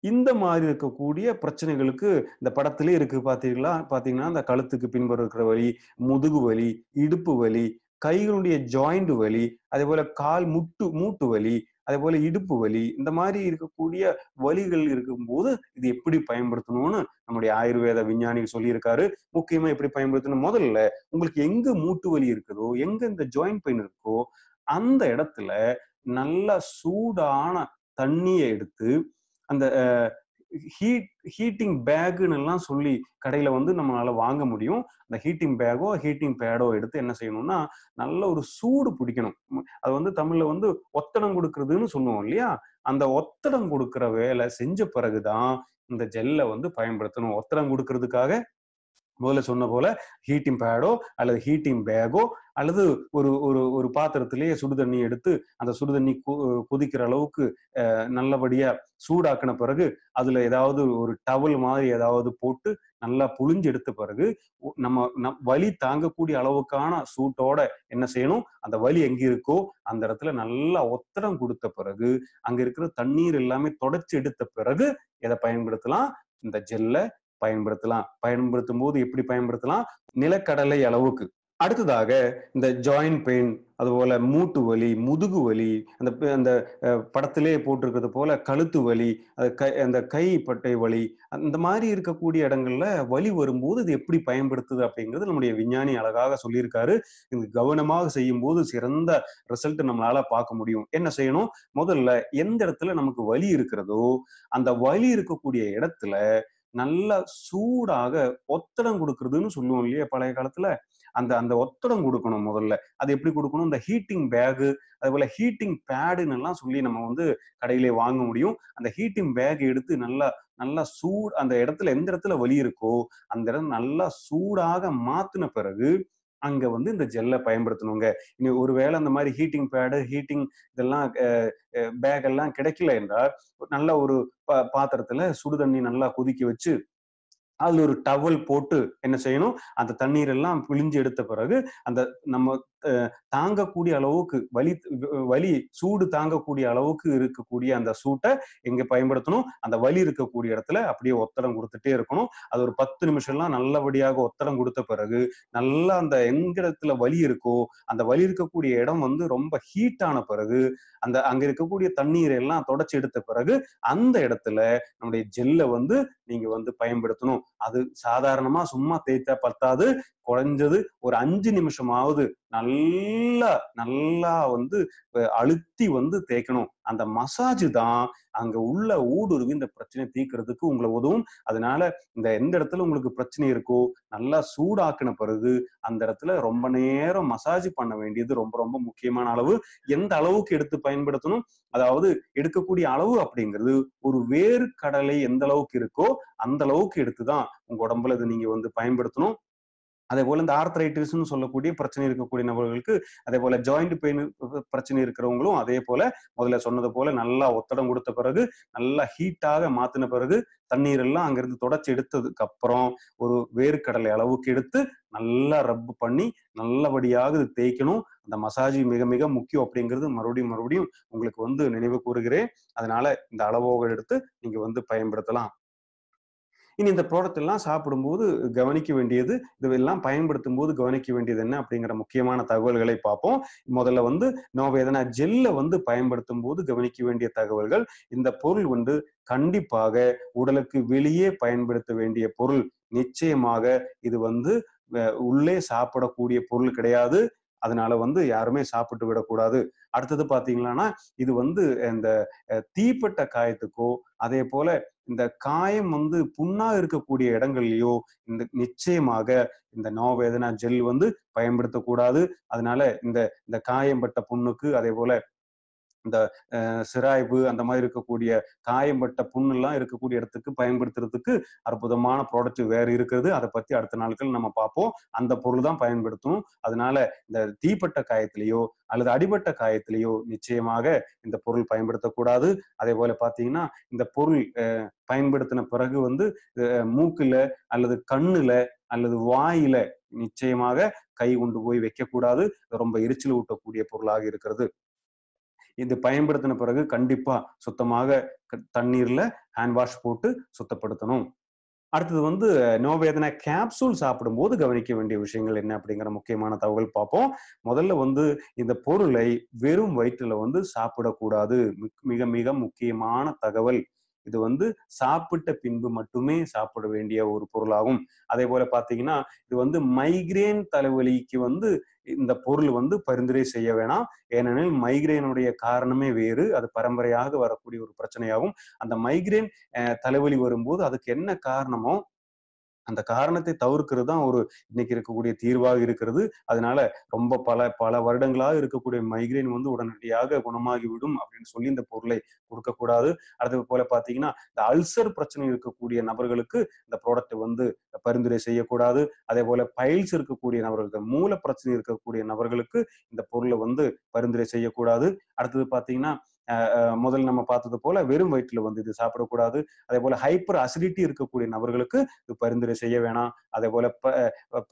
இந்த மாதிரி இருக்கக்கூடிய பிரச்சனைகளுக்கு இந்த படத்திலே இருக்கு பார்த்தீங்களா பார்த்தீங்கன்னா அந்த கழுத்துக்கு பின்புற இருக்கிற வலி முதுகு வலி இடுப்பு வலி கைகளுடைய ஜாயிண்ட் வலி அதே போல கால் முட்டு மூட்டு வலி அதே போல இடுப்பு வலி இந்த மாதிரி இருக்கக்கூடிய வலிகள் இருக்கும்போது இது எப்படி பயன்படுத்தணும்னு நம்முடைய ஆயுர்வேத விஞ்ஞானி சொல்லியிருக்காரு முக்கியமா எப்படி பயன்படுத்தணும் முதல்ல உங்களுக்கு எங்க மூட்டு வலி இருக்குதோ எங்க இந்த ஜாயிண்ட் பெயின் இருக்கோ அந்த இடத்துல நல்ல சூடான தண்ணியை எடுத்து அந்த ஹீட் ஹீட்டிங் பேக்குன்னு எல்லாம் சொல்லி கடையில வந்து நம்மளால வாங்க முடியும் அந்த ஹீட்டிங் பேக்கோ ஹீட்டிங் பேடோ எடுத்து என்ன செய்யணும்னா நல்ல ஒரு சூடு பிடிக்கணும் அது வந்து தமிழ்ல வந்து ஒத்தடம் கொடுக்கறதுன்னு சொல்லுவோம் இல்லையா அந்த ஒத்தடம் கொடுக்கற வேலை செஞ்ச பிறகுதான் இந்த ஜெல்லை வந்து பயன்படுத்தணும் ஒத்தடம் கொடுக்கறதுக்காக முதல்ல சொன்ன போல ஹீட்டிங் பேடோ அல்லது ஹீட்டிங் பேகோ அல்லது ஒரு ஒரு ஒரு பாத்திரத்திலேயே சுடுதண்ணி எடுத்து அந்த சுடுதண்ணி கொதிக்கிற அளவுக்கு நல்லபடியா சூடாக்கின பிறகு அதுல ஏதாவது ஒரு டவல் மாதிரி ஏதாவது போட்டு நல்லா புழிஞ்சு எடுத்த பிறகு நம்ம நம் வலி தாங்கக்கூடிய அளவுக்கான சூட்டோட என்ன செய்யணும் அந்த வலி எங்க இருக்கோ அந்த இடத்துல நல்லா ஒத்தடம் கொடுத்த பிறகு அங்க இருக்கிற தண்ணீர் எல்லாமே தொடச்சி எடுத்த பிறகு எதை பயன்படுத்தலாம் இந்த ஜெல்லை பயன்படுத்தலாம் பயன்படுத்தும் போது எப்படி பயன்படுத்தலாம் நிலக்கடலை அளவுக்கு அடுத்ததாக இந்த ஜாயின் பெயின் அதுபோல மூட்டு வலி முதுகு வலி அந்த அந்த படத்திலே போட்டிருக்கிறது போல கழுத்து வலி கை அந்த கை பட்டை வலி அந்த மாதிரி இருக்கக்கூடிய இடங்கள்ல வலி வரும்போது இது எப்படி பயன்படுத்துது அப்படிங்கிறது நம்முடைய விஞ்ஞானி அழகாக சொல்லியிருக்காரு இது கவனமாக செய்யும் போது சிறந்த ரிசல்ட் நம்மளால பார்க்க முடியும் என்ன செய்யணும் முதல்ல எந்த இடத்துல நமக்கு வலி இருக்கிறதோ அந்த வலி இருக்கக்கூடிய இடத்துல நல்லா சூடாக ஒத்தடம் கொடுக்கறதுன்னு சொல்லுவோம் இல்லையா பழைய காலத்துல அந்த அந்த ஒத்தடம் கொடுக்கணும் முதல்ல அது எப்படி கொடுக்கணும் இந்த ஹீட்டிங் பேகு அது போல ஹீட்டிங் பேடுன்னு எல்லாம் சொல்லி நம்ம வந்து கடையிலே வாங்க முடியும் அந்த ஹீட்டிங் பேக் எடுத்து நல்லா நல்லா சூடு அந்த இடத்துல எந்த இடத்துல வலி இருக்கோ அந்த இடம் நல்லா சூடாக மாத்தின பிறகு அங்க வந்து இந்த ஜெல்லை பயன்படுத்தணுங்க இனி ஒருவேளை அந்த மாதிரி ஹீட்டிங் பேடு ஹீட்டிங் இதெல்லாம் பேக் எல்லாம் கிடைக்கல என்றால் நல்ல ஒரு பாத்திரத்துல சுடு தண்ணி நல்லா கொதிக்க வச்சு அதுல ஒரு டவல் போட்டு என்ன செய்யணும் அந்த தண்ணீர் எல்லாம் பிழிஞ்சு எடுத்த பிறகு அந்த நம்ம தாங்கக்கூடிய அளவுக்கு வலி வலி சூடு தாங்கக்கூடிய அளவுக்கு இருக்கக்கூடிய அந்த சூட்டை எங்க பயன்படுத்தணும் அந்த வலி இருக்கக்கூடிய இடத்துல அப்படியே ஒத்தடம் கொடுத்துட்டே இருக்கணும் அது ஒரு பத்து நிமிஷம் எல்லாம் நல்லபடியாக ஒத்தடம் கொடுத்த பிறகு நல்லா அந்த எங்க இடத்துல வலி இருக்கோ அந்த வலி இருக்கக்கூடிய இடம் வந்து ரொம்ப ஹீட் ஆன பிறகு அந்த அங்க இருக்கக்கூடிய தண்ணீரை எல்லாம் தொடச்சி எடுத்த பிறகு அந்த இடத்துல நம்முடைய ஜெல்லை வந்து நீங்க வந்து பயன்படுத்தணும் அது சாதாரணமா சும்மா தேய்த்தா பத்தாது குறைஞ்சது ஒரு அஞ்சு நிமிஷமாவது நல்லா நல்லா வந்து அழுத்தி வந்து தேய்க்கணும் அந்த மசாஜ் தான் அங்க உள்ள ஊடுருவி இந்த பிரச்சனையை தீக்கிறதுக்கு உங்களை உதவும் அதனால இந்த எந்த இடத்துல உங்களுக்கு பிரச்சனை இருக்கோ நல்லா சூடாக்கின பிறகு அந்த இடத்துல ரொம்ப நேரம் மசாஜ் பண்ண வேண்டியது ரொம்ப ரொம்ப முக்கியமான அளவு எந்த அளவுக்கு எடுத்து பயன்படுத்தணும் அதாவது எடுக்கக்கூடிய அளவு அப்படிங்கிறது ஒரு வேர்க்கடலை எந்த அளவுக்கு இருக்கோ அந்த அளவுக்கு எடுத்துதான் உங்க உடம்புல இதை நீங்க வந்து பயன்படுத்தணும் அதே போல இந்த ஆர்த்ரைட்டிஸ்னு சொல்லக்கூடிய பிரச்சனை இருக்கக்கூடிய நபர்களுக்கு அதே போல ஜாயிண்ட் பெயின் பிரச்சனை இருக்கிறவங்களும் அதே போல முதல்ல சொன்னது போல நல்லா ஒத்தடம் கொடுத்த பிறகு நல்லா ஹீட்டாக மாத்தின பிறகு தண்ணீர் எல்லாம் அங்கிருந்து தொடச்சி எடுத்ததுக்கு அப்புறம் ஒரு வேர்க்கடலை அளவுக்கு எடுத்து நல்லா ரப்பு பண்ணி நல்லபடியாக இது தேய்க்கணும் அந்த மசாஜ் மிக மிக முக்கியம் அப்படிங்கிறது மறுபடியும் மறுபடியும் உங்களுக்கு வந்து நினைவு கூறுகிறேன் அதனால இந்த அளவோக எடுத்து நீங்க வந்து பயன்படுத்தலாம் இனி இந்த ப்ராடக்ட் எல்லாம் சாப்பிடும்போது கவனிக்க வேண்டியது இதுவெல்லாம் பயன்படுத்தும் போது கவனிக்க வேண்டியது என்ன அப்படிங்கிற முக்கியமான தகவல்களை பார்ப்போம் முதல்ல வந்து நோவேதனா ஜெல்ல வந்து பயன்படுத்தும் போது கவனிக்க வேண்டிய தகவல்கள் இந்த பொருள் வந்து கண்டிப்பாக உடலுக்கு வெளியே பயன்படுத்த வேண்டிய பொருள் நிச்சயமாக இது வந்து உள்ளே சாப்பிடக்கூடிய பொருள் கிடையாது அதனால வந்து யாருமே சாப்பிட்டு விடக்கூடாது அடுத்தது பாத்தீங்களா இது வந்து இந்த தீப்பட்ட காயத்துக்கோ அதே போல இந்த காயம் வந்து புண்ணா இருக்கக்கூடிய இடங்கள்லயோ இந்த நிச்சயமாக இந்த நோவேதனா ஜெல் வந்து பயன்படுத்தக்கூடாது அதனால இந்த இந்த காயம் பட்ட புண்ணுக்கு அதே போல இந்த சிராய்வு அந்த மாதிரி இருக்கக்கூடிய காயம்பட்ட புண்ணெல்லாம் இருக்கக்கூடிய இடத்துக்கு பயன்படுத்துறதுக்கு அற்புதமான ப்ராடக்ட் வேறு இருக்கிறது அதை பத்தி அடுத்த நாட்கள் நம்ம பார்ப்போம் அந்த பொருள் தான் பயன்படுத்தணும் அதனால இந்த தீப்பட்ட காயத்திலேயோ அல்லது அடிபட்ட காயத்திலேயோ நிச்சயமாக இந்த பொருள் பயன்படுத்தக்கூடாது அதே போல பாத்தீங்கன்னா இந்த பொருள் பயன்படுத்தின பிறகு வந்து மூக்குல அல்லது கண்ணுல அல்லது வாயில நிச்சயமாக கை கொண்டு போய் வைக்கக்கூடாது ரொம்ப எரிச்சல் ஊட்டக்கூடிய பொருளாக இருக்கிறது இது பயன்படுத்தின பிறகு கண்டிப்பா சுத்தமாக தண்ணீர்ல ஹேண்ட் வாஷ் போட்டு சுத்தப்படுத்தணும் அடுத்தது வந்து நோவேதனை கேப்சூல் சாப்பிடும்போது கவனிக்க வேண்டிய விஷயங்கள் என்ன அப்படிங்கிற முக்கியமான தகவல் பார்ப்போம் முதல்ல வந்து இந்த பொருளை வெறும் வயிற்றுல வந்து சாப்பிடக்கூடாது மிக மிக முக்கியமான தகவல் இது வந்து சாப்பிட்ட பின்பு மட்டுமே சாப்பிட வேண்டிய ஒரு பொருளாகும் அதே போல பாத்தீங்கன்னா இது வந்து மைக்ரேன் தலைவலிக்கு வந்து இந்த பொருள் வந்து பரிந்துரை செய்ய வேணாம் ஏனெனில் மைக்ரேனுடைய காரணமே வேறு அது பரம்பரையாக வரக்கூடிய ஒரு பிரச்சனையாகும் அந்த மைக்ரேன் தலைவலி வரும்போது அதுக்கு என்ன காரணமோ அந்த காரணத்தை தவிர்க்கிறது தான் ஒரு இன்னைக்கு இருக்கக்கூடிய தீர்வாக இருக்கிறது அதனால ரொம்ப பல பல வருடங்களாக இருக்கக்கூடிய மைக்ரைன் வந்து உடனடியாக குணமாகிவிடும் அப்படின்னு சொல்லி இந்த பொருளை கொடுக்கக்கூடாது அடுத்தது போல பார்த்தீங்கன்னா இந்த அல்சர் பிரச்சனை இருக்கக்கூடிய நபர்களுக்கு இந்த ப்ராடக்ட் வந்து பரிந்துரை செய்யக்கூடாது அதே போல பைல்ஸ் இருக்கக்கூடிய நபர்களுக்கு மூல பிரச்சனை இருக்கக்கூடிய நபர்களுக்கு இந்த பொருளை வந்து பரிந்துரை செய்யக்கூடாது அடுத்தது பார்த்தீங்கன்னா முதல் நம்ம பார்த்தது போல வெறும் வயிற்றுல வந்து இது சாப்பிடக்கூடாது அதே போல ஹைப்பர் அசிடிட்டி இருக்கக்கூடிய நபர்களுக்கு இது பரிந்துரை செய்ய வேணாம் அதே போல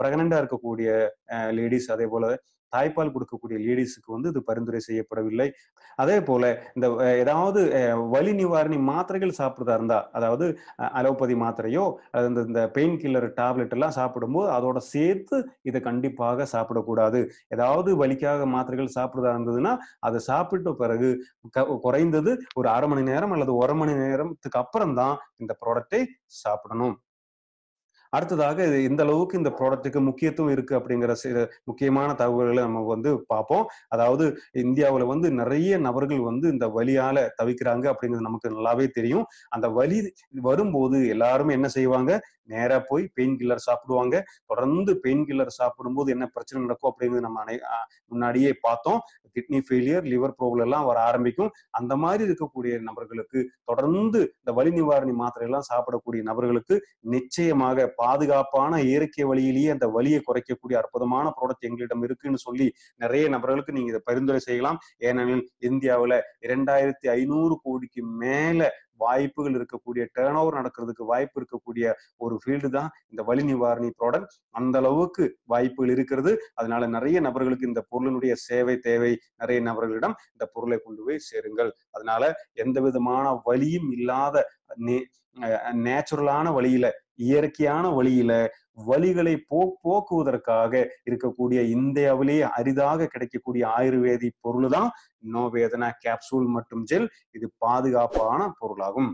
பிரகனண்டா இருக்கக்கூடிய லேடிஸ் அதே போல தாய்ப்பால் கொடுக்கக்கூடிய லேடிஸுக்கு வந்து இது பரிந்துரை செய்யப்படவில்லை அதே போல இந்த ஏதாவது வலி நிவாரணி மாத்திரைகள் சாப்பிட்றதா இருந்தா அதாவது அலோபதி மாத்திரையோ அந்த இந்த பெயின் கில்லர் டேப்லெட் எல்லாம் சாப்பிடும்போது அதோட சேர்த்து இதை கண்டிப்பாக சாப்பிடக்கூடாது ஏதாவது வலிக்காக மாத்திரைகள் சாப்பிட்றதா இருந்ததுன்னா அதை சாப்பிட்ட பிறகு குறைந்தது ஒரு அரை மணி நேரம் அல்லது ஒரு மணி நேரத்துக்கு அப்புறம் தான் இந்த ப்ராடக்டை சாப்பிடணும் அடுத்ததாக இது இந்த அளவுக்கு இந்த ப்ராடக்ட்டுக்கு முக்கியத்துவம் இருக்கு அப்படிங்கிற சில முக்கியமான தகவல்களை நம்ம வந்து பார்ப்போம் அதாவது இந்தியாவில் வந்து நிறைய நபர்கள் வந்து இந்த வழியால தவிக்கிறாங்க அப்படிங்கிறது நமக்கு நல்லாவே தெரியும் அந்த வழி வரும்போது எல்லாருமே என்ன செய்வாங்க நேரா போய் பெயின் கில்லர் சாப்பிடுவாங்க தொடர்ந்து பெயின் கில்லர் சாப்பிடும்போது என்ன பிரச்சனை நடக்கும் அப்படிங்கிறது நம்ம அனை முன்னாடியே பார்த்தோம் கிட்னி ஃபெயிலியர் லிவர் ப்ராப்ளம் எல்லாம் வர ஆரம்பிக்கும் அந்த மாதிரி இருக்கக்கூடிய நபர்களுக்கு தொடர்ந்து இந்த வலி நிவாரணி மாத்திரை எல்லாம் சாப்பிடக்கூடிய நபர்களுக்கு நிச்சயமாக பாதுகாப்பான இயற்கை வழியிலேயே அந்த வலியை குறைக்கக்கூடிய அற்புதமான ப்ராடக்ட் எங்களிடம் இருக்குன்னு சொல்லி நிறைய நபர்களுக்கு நீங்க இதை பரிந்துரை செய்யலாம் ஏனெனில் இந்தியாவில் இரண்டாயிரத்தி ஐநூறு கோடிக்கு மேல வாய்ப்புகள் இருக்கக்கூடிய டேர்ன் ஓவர் நடக்கிறதுக்கு வாய்ப்பு இருக்கக்கூடிய ஒரு ஃபீல்டு தான் இந்த வலி நிவாரணி ப்ராடக்ட் அந்த அளவுக்கு வாய்ப்புகள் இருக்கிறது அதனால நிறைய நபர்களுக்கு இந்த பொருளினுடைய சேவை தேவை நிறைய நபர்களிடம் இந்த பொருளை கொண்டு போய் சேருங்கள் அதனால எந்த விதமான வழியும் இல்லாத நேச்சுரலான வழியில இயற்கையான வழியில வழிகளை போ போக்குவதற்காக இருக்கக்கூடிய இந்தியாவிலேயே அரிதாக கிடைக்கக்கூடிய ஆயுர்வேதி பொருள் தான் நோவேதனா கேப்சூல் மற்றும் ஜெல் இது பாதுகாப்பான பொருளாகும்